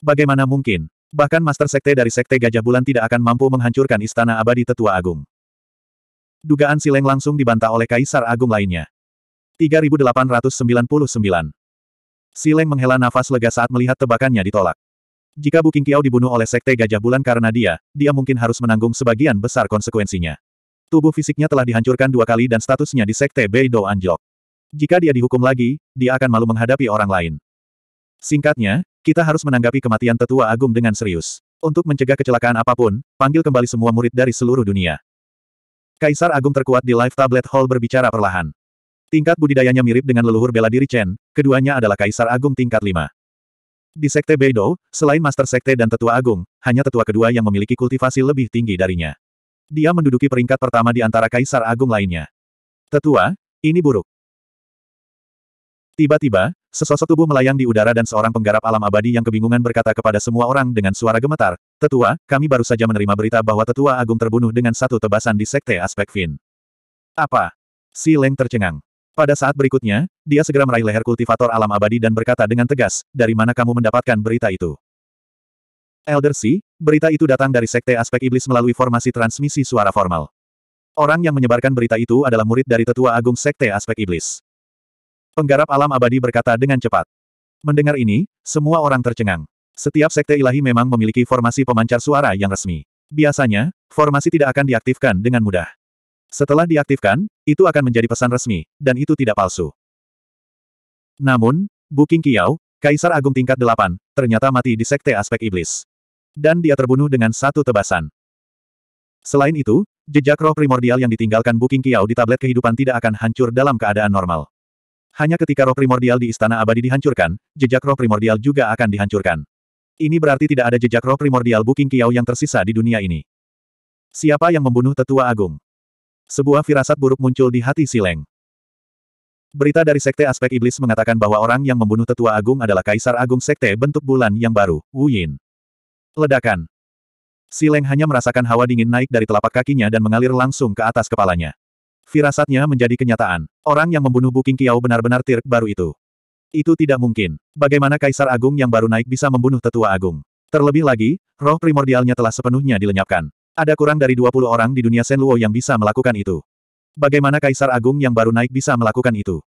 Bagaimana mungkin? Bahkan Master Sekte dari Sekte Gajah Bulan tidak akan mampu menghancurkan Istana Abadi Tetua Agung. Dugaan Sileng langsung dibantah oleh Kaisar Agung lainnya. 3899 Sileng menghela nafas lega saat melihat tebakannya ditolak. Jika Bu Kingkiao dibunuh oleh Sekte Gajah Bulan karena dia, dia mungkin harus menanggung sebagian besar konsekuensinya. Tubuh fisiknya telah dihancurkan dua kali dan statusnya di Sekte Beidou anjlok. Jika dia dihukum lagi, dia akan malu menghadapi orang lain. Singkatnya, kita harus menanggapi kematian tetua agung dengan serius. Untuk mencegah kecelakaan apapun, panggil kembali semua murid dari seluruh dunia. Kaisar Agung terkuat di Live Tablet Hall berbicara perlahan. Tingkat budidayanya mirip dengan leluhur bela diri Chen, keduanya adalah Kaisar Agung tingkat 5. Di Sekte Beidou, selain Master Sekte dan Tetua Agung, hanya tetua kedua yang memiliki kultivasi lebih tinggi darinya. Dia menduduki peringkat pertama di antara Kaisar Agung lainnya. Tetua, ini buruk. Tiba-tiba, Sesosok tubuh melayang di udara dan seorang penggarap alam abadi yang kebingungan berkata kepada semua orang dengan suara gemetar, Tetua, kami baru saja menerima berita bahwa Tetua Agung terbunuh dengan satu tebasan di Sekte Aspek Fin. Apa? Si Leng tercengang. Pada saat berikutnya, dia segera meraih leher kultivator alam abadi dan berkata dengan tegas, dari mana kamu mendapatkan berita itu? Elder C, berita itu datang dari Sekte Aspek Iblis melalui formasi transmisi suara formal. Orang yang menyebarkan berita itu adalah murid dari Tetua Agung Sekte Aspek Iblis. Penggarap alam abadi berkata dengan cepat. Mendengar ini, semua orang tercengang. Setiap sekte ilahi memang memiliki formasi pemancar suara yang resmi. Biasanya, formasi tidak akan diaktifkan dengan mudah. Setelah diaktifkan, itu akan menjadi pesan resmi, dan itu tidak palsu. Namun, Buking Kiao, Kaisar Agung tingkat 8, ternyata mati di sekte aspek iblis. Dan dia terbunuh dengan satu tebasan. Selain itu, jejak roh primordial yang ditinggalkan Buking Kiao di tablet kehidupan tidak akan hancur dalam keadaan normal. Hanya ketika roh primordial di istana abadi dihancurkan, jejak roh primordial juga akan dihancurkan. Ini berarti tidak ada jejak roh primordial Buking Kiao yang tersisa di dunia ini. Siapa yang membunuh tetua agung? Sebuah firasat buruk muncul di hati Sileng. Berita dari Sekte Aspek Iblis mengatakan bahwa orang yang membunuh tetua agung adalah Kaisar Agung Sekte bentuk bulan yang baru, Wu Yin. Ledakan. Sileng hanya merasakan hawa dingin naik dari telapak kakinya dan mengalir langsung ke atas kepalanya. Firasatnya menjadi kenyataan. Orang yang membunuh Buking Kiao benar-benar tirk baru itu. Itu tidak mungkin. Bagaimana Kaisar Agung yang baru naik bisa membunuh Tetua Agung? Terlebih lagi, roh primordialnya telah sepenuhnya dilenyapkan. Ada kurang dari 20 orang di dunia Senluo yang bisa melakukan itu. Bagaimana Kaisar Agung yang baru naik bisa melakukan itu?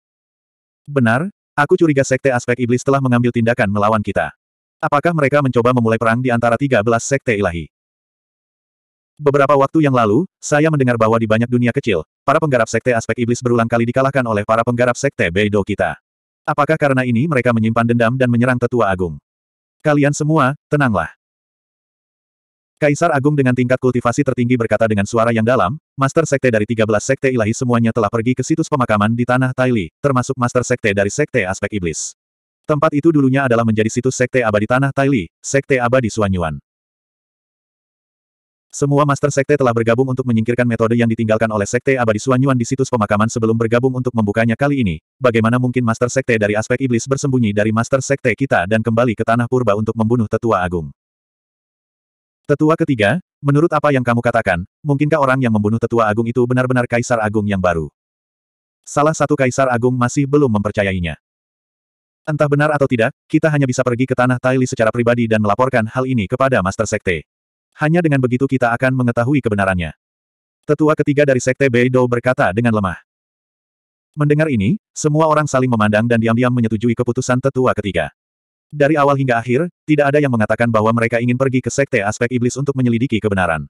Benar, aku curiga Sekte Aspek Iblis telah mengambil tindakan melawan kita. Apakah mereka mencoba memulai perang di antara 13 Sekte Ilahi? Beberapa waktu yang lalu, saya mendengar bahwa di banyak dunia kecil, para penggarap sekte aspek iblis berulang kali dikalahkan oleh para penggarap sekte Beidou kita. Apakah karena ini mereka menyimpan dendam dan menyerang tetua agung? Kalian semua, tenanglah. Kaisar Agung dengan tingkat kultivasi tertinggi berkata dengan suara yang dalam, Master Sekte dari 13 Sekte Ilahi semuanya telah pergi ke situs pemakaman di Tanah Taili, termasuk Master Sekte dari Sekte Aspek Iblis. Tempat itu dulunya adalah menjadi situs Sekte Abadi Tanah Taili, Sekte Abadi Suanyuan. Semua Master Sekte telah bergabung untuk menyingkirkan metode yang ditinggalkan oleh Sekte Abadi Suanyuan di situs pemakaman sebelum bergabung untuk membukanya kali ini. Bagaimana mungkin Master Sekte dari aspek iblis bersembunyi dari Master Sekte kita dan kembali ke Tanah Purba untuk membunuh Tetua Agung? Tetua ketiga, menurut apa yang kamu katakan, mungkinkah orang yang membunuh Tetua Agung itu benar-benar Kaisar Agung yang baru? Salah satu Kaisar Agung masih belum mempercayainya. Entah benar atau tidak, kita hanya bisa pergi ke Tanah Taili secara pribadi dan melaporkan hal ini kepada Master Sekte. Hanya dengan begitu kita akan mengetahui kebenarannya. Tetua ketiga dari Sekte Beidou berkata dengan lemah. Mendengar ini, semua orang saling memandang dan diam-diam menyetujui keputusan tetua ketiga. Dari awal hingga akhir, tidak ada yang mengatakan bahwa mereka ingin pergi ke Sekte Aspek Iblis untuk menyelidiki kebenaran.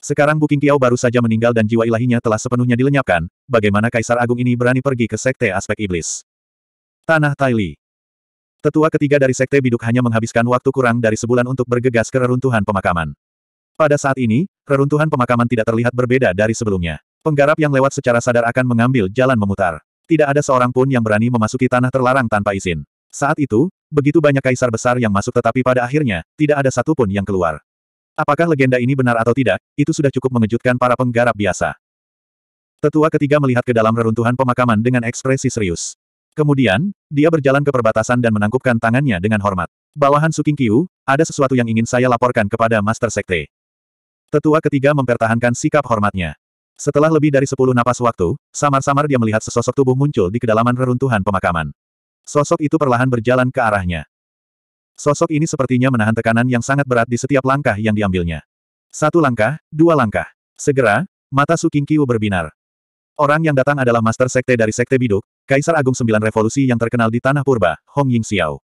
Sekarang Buking Kiao baru saja meninggal dan jiwa ilahinya telah sepenuhnya dilenyapkan, bagaimana Kaisar Agung ini berani pergi ke Sekte Aspek Iblis? Tanah Taili Tetua ketiga dari Sekte Biduk hanya menghabiskan waktu kurang dari sebulan untuk bergegas ke reruntuhan pemakaman. Pada saat ini, reruntuhan pemakaman tidak terlihat berbeda dari sebelumnya. Penggarap yang lewat secara sadar akan mengambil jalan memutar. Tidak ada seorang pun yang berani memasuki tanah terlarang tanpa izin. Saat itu, begitu banyak kaisar besar yang masuk tetapi pada akhirnya, tidak ada satupun yang keluar. Apakah legenda ini benar atau tidak, itu sudah cukup mengejutkan para penggarap biasa. Tetua ketiga melihat ke dalam reruntuhan pemakaman dengan ekspresi serius. Kemudian, dia berjalan ke perbatasan dan menangkupkan tangannya dengan hormat. Bawahan Suking Kiu, ada sesuatu yang ingin saya laporkan kepada Master Sekte. Tetua ketiga mempertahankan sikap hormatnya. Setelah lebih dari sepuluh napas waktu, samar-samar dia melihat sesosok tubuh muncul di kedalaman reruntuhan pemakaman. Sosok itu perlahan berjalan ke arahnya. Sosok ini sepertinya menahan tekanan yang sangat berat di setiap langkah yang diambilnya. Satu langkah, dua langkah. Segera, mata Suking Kiu berbinar. Orang yang datang adalah Master Sekte dari Sekte Biduk, Kaisar Agung Sembilan Revolusi yang terkenal di Tanah Purba, Hong Ying Xiao.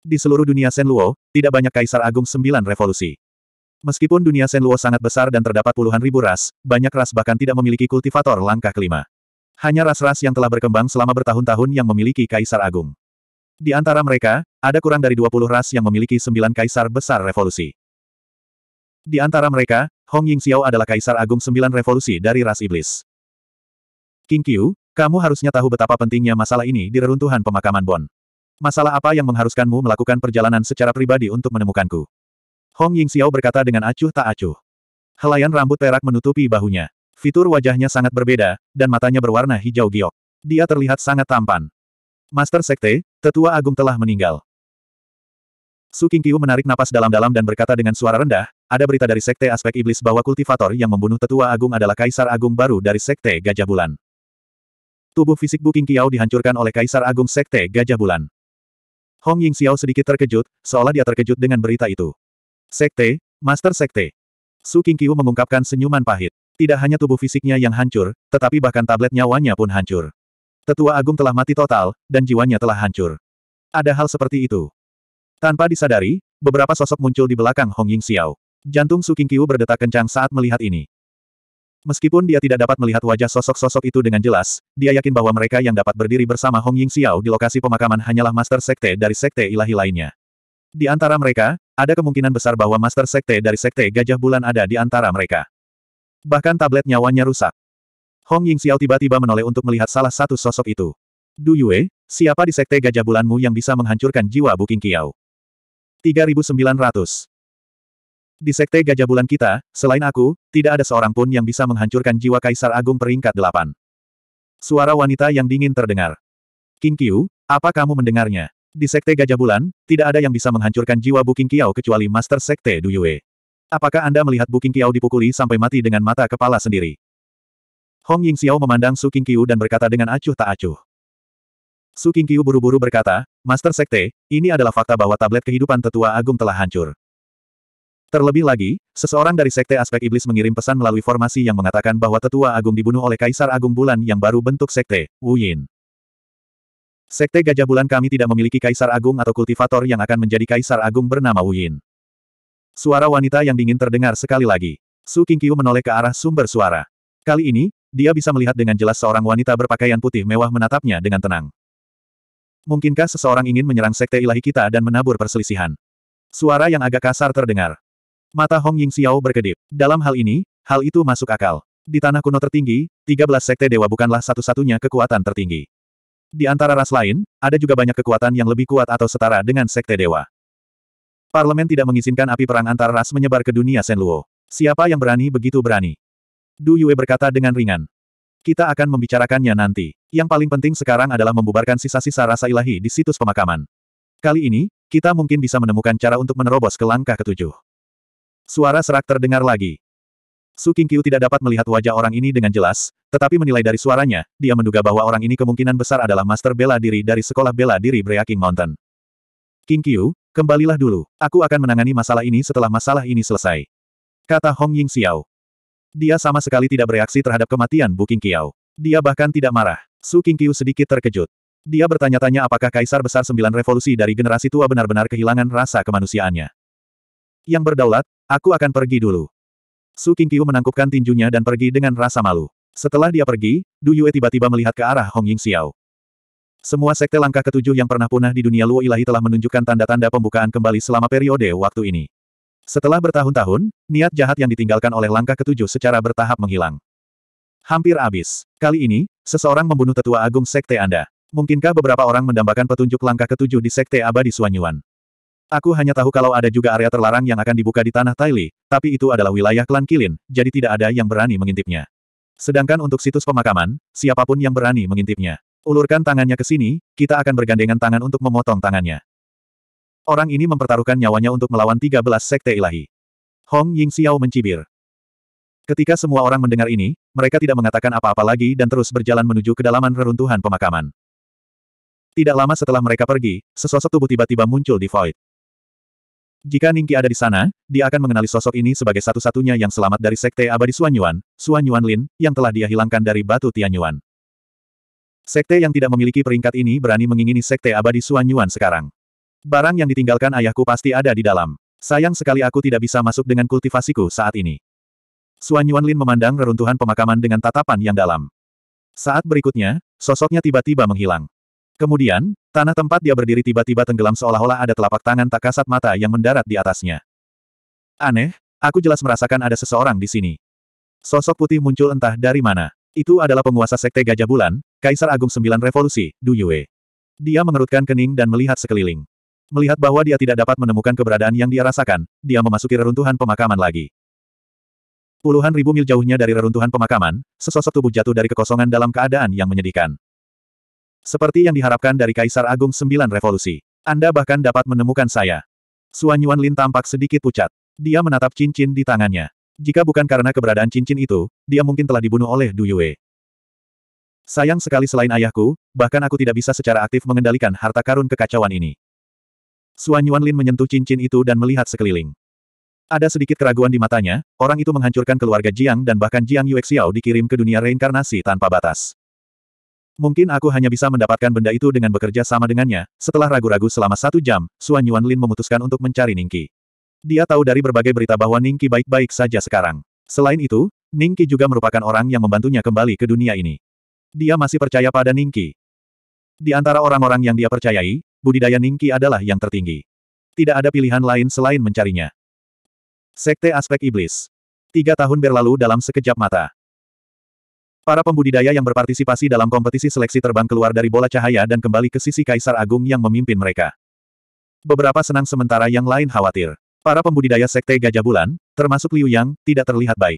Di seluruh dunia Senluo, tidak banyak Kaisar Agung Sembilan Revolusi. Meskipun dunia Senluo sangat besar dan terdapat puluhan ribu ras, banyak ras bahkan tidak memiliki kultivator langkah kelima. Hanya ras-ras yang telah berkembang selama bertahun-tahun yang memiliki Kaisar Agung. Di antara mereka, ada kurang dari 20 ras yang memiliki sembilan kaisar besar revolusi. Di antara mereka, Hong Ying Xiao adalah kaisar agung Sembilan revolusi dari ras iblis. King Qiu, kamu harusnya tahu betapa pentingnya masalah ini di reruntuhan pemakaman Bon. Masalah apa yang mengharuskanmu melakukan perjalanan secara pribadi untuk menemukanku? Hong Ying Xiao berkata dengan acuh tak acuh. Helaian rambut perak menutupi bahunya. Fitur wajahnya sangat berbeda, dan matanya berwarna hijau giok. Dia terlihat sangat tampan. Master Sekte, Tetua Agung telah meninggal. Su Qingqiu menarik napas dalam-dalam dan berkata dengan suara rendah, ada berita dari Sekte Aspek Iblis bahwa kultivator yang membunuh Tetua Agung adalah Kaisar Agung baru dari Sekte Gajah Bulan. Tubuh fisik Bu Kiao dihancurkan oleh Kaisar Agung Sekte Gajah Bulan. Hong Ying Xiao sedikit terkejut, seolah dia terkejut dengan berita itu. Sekte, Master Sekte. Su Kiu mengungkapkan senyuman pahit. Tidak hanya tubuh fisiknya yang hancur, tetapi bahkan tablet nyawanya pun hancur. Tetua Agung telah mati total, dan jiwanya telah hancur. Ada hal seperti itu. Tanpa disadari, beberapa sosok muncul di belakang Hong Ying Xiao. Jantung Su Kiu berdetak kencang saat melihat ini. Meskipun dia tidak dapat melihat wajah sosok-sosok itu dengan jelas, dia yakin bahwa mereka yang dapat berdiri bersama Hong Ying Xiao di lokasi pemakaman hanyalah Master Sekte dari Sekte Ilahi lainnya. Di antara mereka, ada kemungkinan besar bahwa Master Sekte dari Sekte Gajah Bulan ada di antara mereka. Bahkan tablet nyawanya rusak. Hong Ying Xiao tiba-tiba menoleh untuk melihat salah satu sosok itu. Du Yue, siapa di Sekte Gajah Bulanmu yang bisa menghancurkan jiwa Buking Qingqiao? 3900 di Sekte Gajah Bulan kita, selain aku, tidak ada seorang pun yang bisa menghancurkan jiwa Kaisar Agung peringkat delapan. Suara wanita yang dingin terdengar. King Qiu, apa kamu mendengarnya? Di Sekte Gajah Bulan, tidak ada yang bisa menghancurkan jiwa Bu King Qiao kecuali Master Sekte Duyue. Apakah Anda melihat Bu King Qiao dipukuli sampai mati dengan mata kepala sendiri? Hong Ying Xiao memandang Su King Qiu dan berkata dengan acuh tak acuh. Su King Qiu buru-buru berkata, Master Sekte, ini adalah fakta bahwa tablet kehidupan tetua agung telah hancur. Terlebih lagi, seseorang dari Sekte Aspek Iblis mengirim pesan melalui formasi yang mengatakan bahwa Tetua Agung dibunuh oleh Kaisar Agung Bulan yang baru bentuk Sekte, Wu Yin. Sekte Gajah Bulan kami tidak memiliki Kaisar Agung atau kultivator yang akan menjadi Kaisar Agung bernama Wu Yin. Suara wanita yang dingin terdengar sekali lagi. Su Qingqiu menoleh ke arah sumber suara. Kali ini, dia bisa melihat dengan jelas seorang wanita berpakaian putih mewah menatapnya dengan tenang. Mungkinkah seseorang ingin menyerang Sekte Ilahi kita dan menabur perselisihan? Suara yang agak kasar terdengar. Mata Hong Ying Xiao berkedip. Dalam hal ini, hal itu masuk akal. Di tanah kuno tertinggi, 13 sekte dewa bukanlah satu-satunya kekuatan tertinggi. Di antara ras lain, ada juga banyak kekuatan yang lebih kuat atau setara dengan sekte dewa. Parlemen tidak mengizinkan api perang antar ras menyebar ke dunia Sen Luo. Siapa yang berani begitu berani? Du Yue berkata dengan ringan. Kita akan membicarakannya nanti. Yang paling penting sekarang adalah membubarkan sisa-sisa rasa ilahi di situs pemakaman. Kali ini, kita mungkin bisa menemukan cara untuk menerobos ke langkah ketujuh. Suara serak terdengar lagi. Su Qingqiu tidak dapat melihat wajah orang ini dengan jelas, tetapi menilai dari suaranya, dia menduga bahwa orang ini kemungkinan besar adalah master bela diri dari sekolah bela diri Breaking Mountain. Qingqiu, kembalilah dulu. Aku akan menangani masalah ini setelah masalah ini selesai. Kata Hong Ying Xiao. Dia sama sekali tidak bereaksi terhadap kematian Bu Qingqiu. Dia bahkan tidak marah. Su Qingqiu sedikit terkejut. Dia bertanya-tanya apakah Kaisar Besar Sembilan Revolusi dari generasi tua benar-benar kehilangan rasa kemanusiaannya. Yang berdaulat, Aku akan pergi dulu. Su Qingqiu menangkupkan tinjunya dan pergi dengan rasa malu. Setelah dia pergi, Du Yue tiba-tiba melihat ke arah Hong Ying Xiao. Semua sekte langkah ketujuh yang pernah punah di dunia Luo Ilahi telah menunjukkan tanda-tanda pembukaan kembali selama periode waktu ini. Setelah bertahun-tahun, niat jahat yang ditinggalkan oleh langkah ketujuh secara bertahap menghilang. Hampir habis. Kali ini, seseorang membunuh tetua agung sekte Anda. Mungkinkah beberapa orang mendambakan petunjuk langkah ketujuh di sekte abadi Suanyuan? Aku hanya tahu kalau ada juga area terlarang yang akan dibuka di tanah Taili, tapi itu adalah wilayah klan Kilin, jadi tidak ada yang berani mengintipnya. Sedangkan untuk situs pemakaman, siapapun yang berani mengintipnya. Ulurkan tangannya ke sini, kita akan bergandengan tangan untuk memotong tangannya. Orang ini mempertaruhkan nyawanya untuk melawan 13 sekte ilahi. Hong Ying Xiao mencibir. Ketika semua orang mendengar ini, mereka tidak mengatakan apa-apa lagi dan terus berjalan menuju kedalaman reruntuhan pemakaman. Tidak lama setelah mereka pergi, sesosok tubuh tiba-tiba muncul di void. Jika Ningki ada di sana, dia akan mengenali sosok ini sebagai satu-satunya yang selamat dari Sekte Abadi Suan Yuan, Suan Yuan Lin, yang telah dia hilangkan dari batu Tianyuan. Sekte yang tidak memiliki peringkat ini berani mengingini Sekte Abadi Suan Yuan sekarang. Barang yang ditinggalkan ayahku pasti ada di dalam. Sayang sekali aku tidak bisa masuk dengan kultivasiku saat ini. Suan Yuan Lin memandang reruntuhan pemakaman dengan tatapan yang dalam. Saat berikutnya, sosoknya tiba-tiba menghilang. Kemudian, tanah tempat dia berdiri tiba-tiba tenggelam seolah-olah ada telapak tangan tak kasat mata yang mendarat di atasnya. Aneh, aku jelas merasakan ada seseorang di sini. Sosok putih muncul entah dari mana. Itu adalah penguasa Sekte Gajah Bulan, Kaisar Agung Sembilan Revolusi, Du Yue. Dia mengerutkan kening dan melihat sekeliling. Melihat bahwa dia tidak dapat menemukan keberadaan yang dia rasakan, dia memasuki reruntuhan pemakaman lagi. Puluhan ribu mil jauhnya dari reruntuhan pemakaman, sesosok tubuh jatuh dari kekosongan dalam keadaan yang menyedihkan. Seperti yang diharapkan dari Kaisar Agung Sembilan Revolusi. Anda bahkan dapat menemukan saya. Suan Yuan Lin tampak sedikit pucat. Dia menatap cincin di tangannya. Jika bukan karena keberadaan cincin itu, dia mungkin telah dibunuh oleh Du Yue. Sayang sekali selain ayahku, bahkan aku tidak bisa secara aktif mengendalikan harta karun kekacauan ini. Suan Yuan Lin menyentuh cincin itu dan melihat sekeliling. Ada sedikit keraguan di matanya, orang itu menghancurkan keluarga Jiang dan bahkan Jiang Yuexiao dikirim ke dunia reinkarnasi tanpa batas. Mungkin aku hanya bisa mendapatkan benda itu dengan bekerja sama dengannya. Setelah ragu-ragu selama satu jam, Suan Yuan Lin memutuskan untuk mencari Ningki. Dia tahu dari berbagai berita bahwa Ningki baik-baik saja sekarang. Selain itu, Ningki juga merupakan orang yang membantunya kembali ke dunia ini. Dia masih percaya pada Ningki. Di antara orang-orang yang dia percayai, budidaya Ningki adalah yang tertinggi. Tidak ada pilihan lain selain mencarinya. Sekte Aspek Iblis. Tiga tahun berlalu dalam sekejap mata. Para pembudidaya yang berpartisipasi dalam kompetisi seleksi terbang keluar dari bola cahaya dan kembali ke sisi Kaisar Agung yang memimpin mereka. Beberapa senang sementara yang lain khawatir. Para pembudidaya Sekte Gajah Bulan, termasuk Liu Yang, tidak terlihat baik.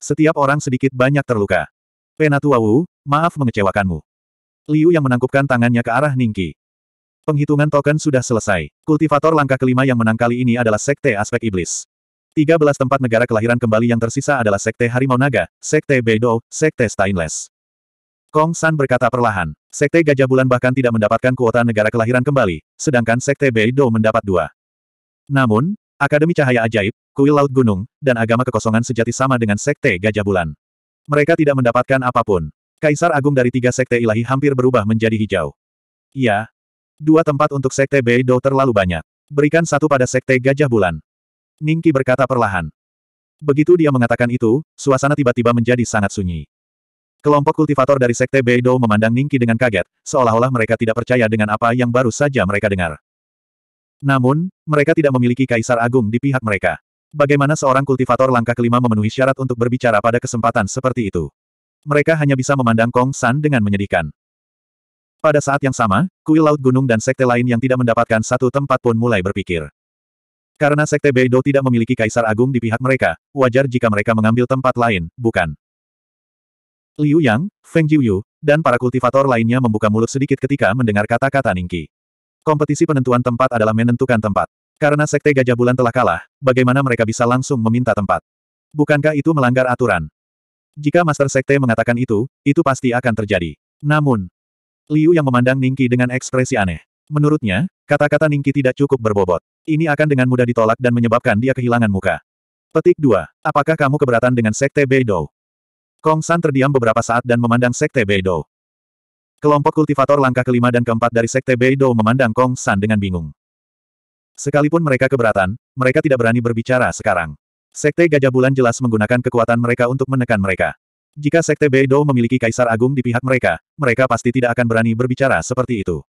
Setiap orang sedikit banyak terluka. Penatua Wu, maaf mengecewakanmu. Liu yang menangkupkan tangannya ke arah Ningki. Penghitungan token sudah selesai. Kultivator langkah kelima yang menang kali ini adalah Sekte Aspek Iblis. Tiga belas tempat negara kelahiran kembali yang tersisa adalah Sekte Harimau Naga, Sekte Beidou, Sekte Stainless. Kong San berkata perlahan, Sekte Gajah Bulan bahkan tidak mendapatkan kuota negara kelahiran kembali, sedangkan Sekte Beidou mendapat dua. Namun, Akademi Cahaya Ajaib, Kuil Laut Gunung, dan Agama Kekosongan Sejati sama dengan Sekte Gajah Bulan. Mereka tidak mendapatkan apapun. Kaisar Agung dari tiga Sekte Ilahi hampir berubah menjadi hijau. Ya, Dua tempat untuk Sekte Beidou terlalu banyak. Berikan satu pada Sekte Gajah Bulan. Ningki berkata perlahan. Begitu dia mengatakan itu, suasana tiba-tiba menjadi sangat sunyi. Kelompok kultivator dari Sekte Beidou memandang Ningki dengan kaget, seolah-olah mereka tidak percaya dengan apa yang baru saja mereka dengar. Namun, mereka tidak memiliki kaisar agung di pihak mereka. Bagaimana seorang kultivator langkah kelima memenuhi syarat untuk berbicara pada kesempatan seperti itu? Mereka hanya bisa memandang Kong San dengan menyedihkan. Pada saat yang sama, kuil laut gunung dan sekte lain yang tidak mendapatkan satu tempat pun mulai berpikir. Karena Sekte Beidou tidak memiliki Kaisar Agung di pihak mereka, wajar jika mereka mengambil tempat lain, bukan? Liu Yang, Feng Jiuyu, dan para kultivator lainnya membuka mulut sedikit ketika mendengar kata-kata Ningki. Kompetisi penentuan tempat adalah menentukan tempat. Karena Sekte Gajah Bulan telah kalah, bagaimana mereka bisa langsung meminta tempat? Bukankah itu melanggar aturan? Jika Master Sekte mengatakan itu, itu pasti akan terjadi. Namun, Liu yang memandang Ningki dengan ekspresi aneh. Menurutnya, kata-kata Ningki tidak cukup berbobot. Ini akan dengan mudah ditolak dan menyebabkan dia kehilangan muka. Petik 2. Apakah kamu keberatan dengan Sekte Beidou? Kong San terdiam beberapa saat dan memandang Sekte Beidou. Kelompok kultivator langkah kelima dan keempat dari Sekte Beidou memandang Kong San dengan bingung. Sekalipun mereka keberatan, mereka tidak berani berbicara sekarang. Sekte Gajah Bulan jelas menggunakan kekuatan mereka untuk menekan mereka. Jika Sekte Beidou memiliki Kaisar Agung di pihak mereka, mereka pasti tidak akan berani berbicara seperti itu.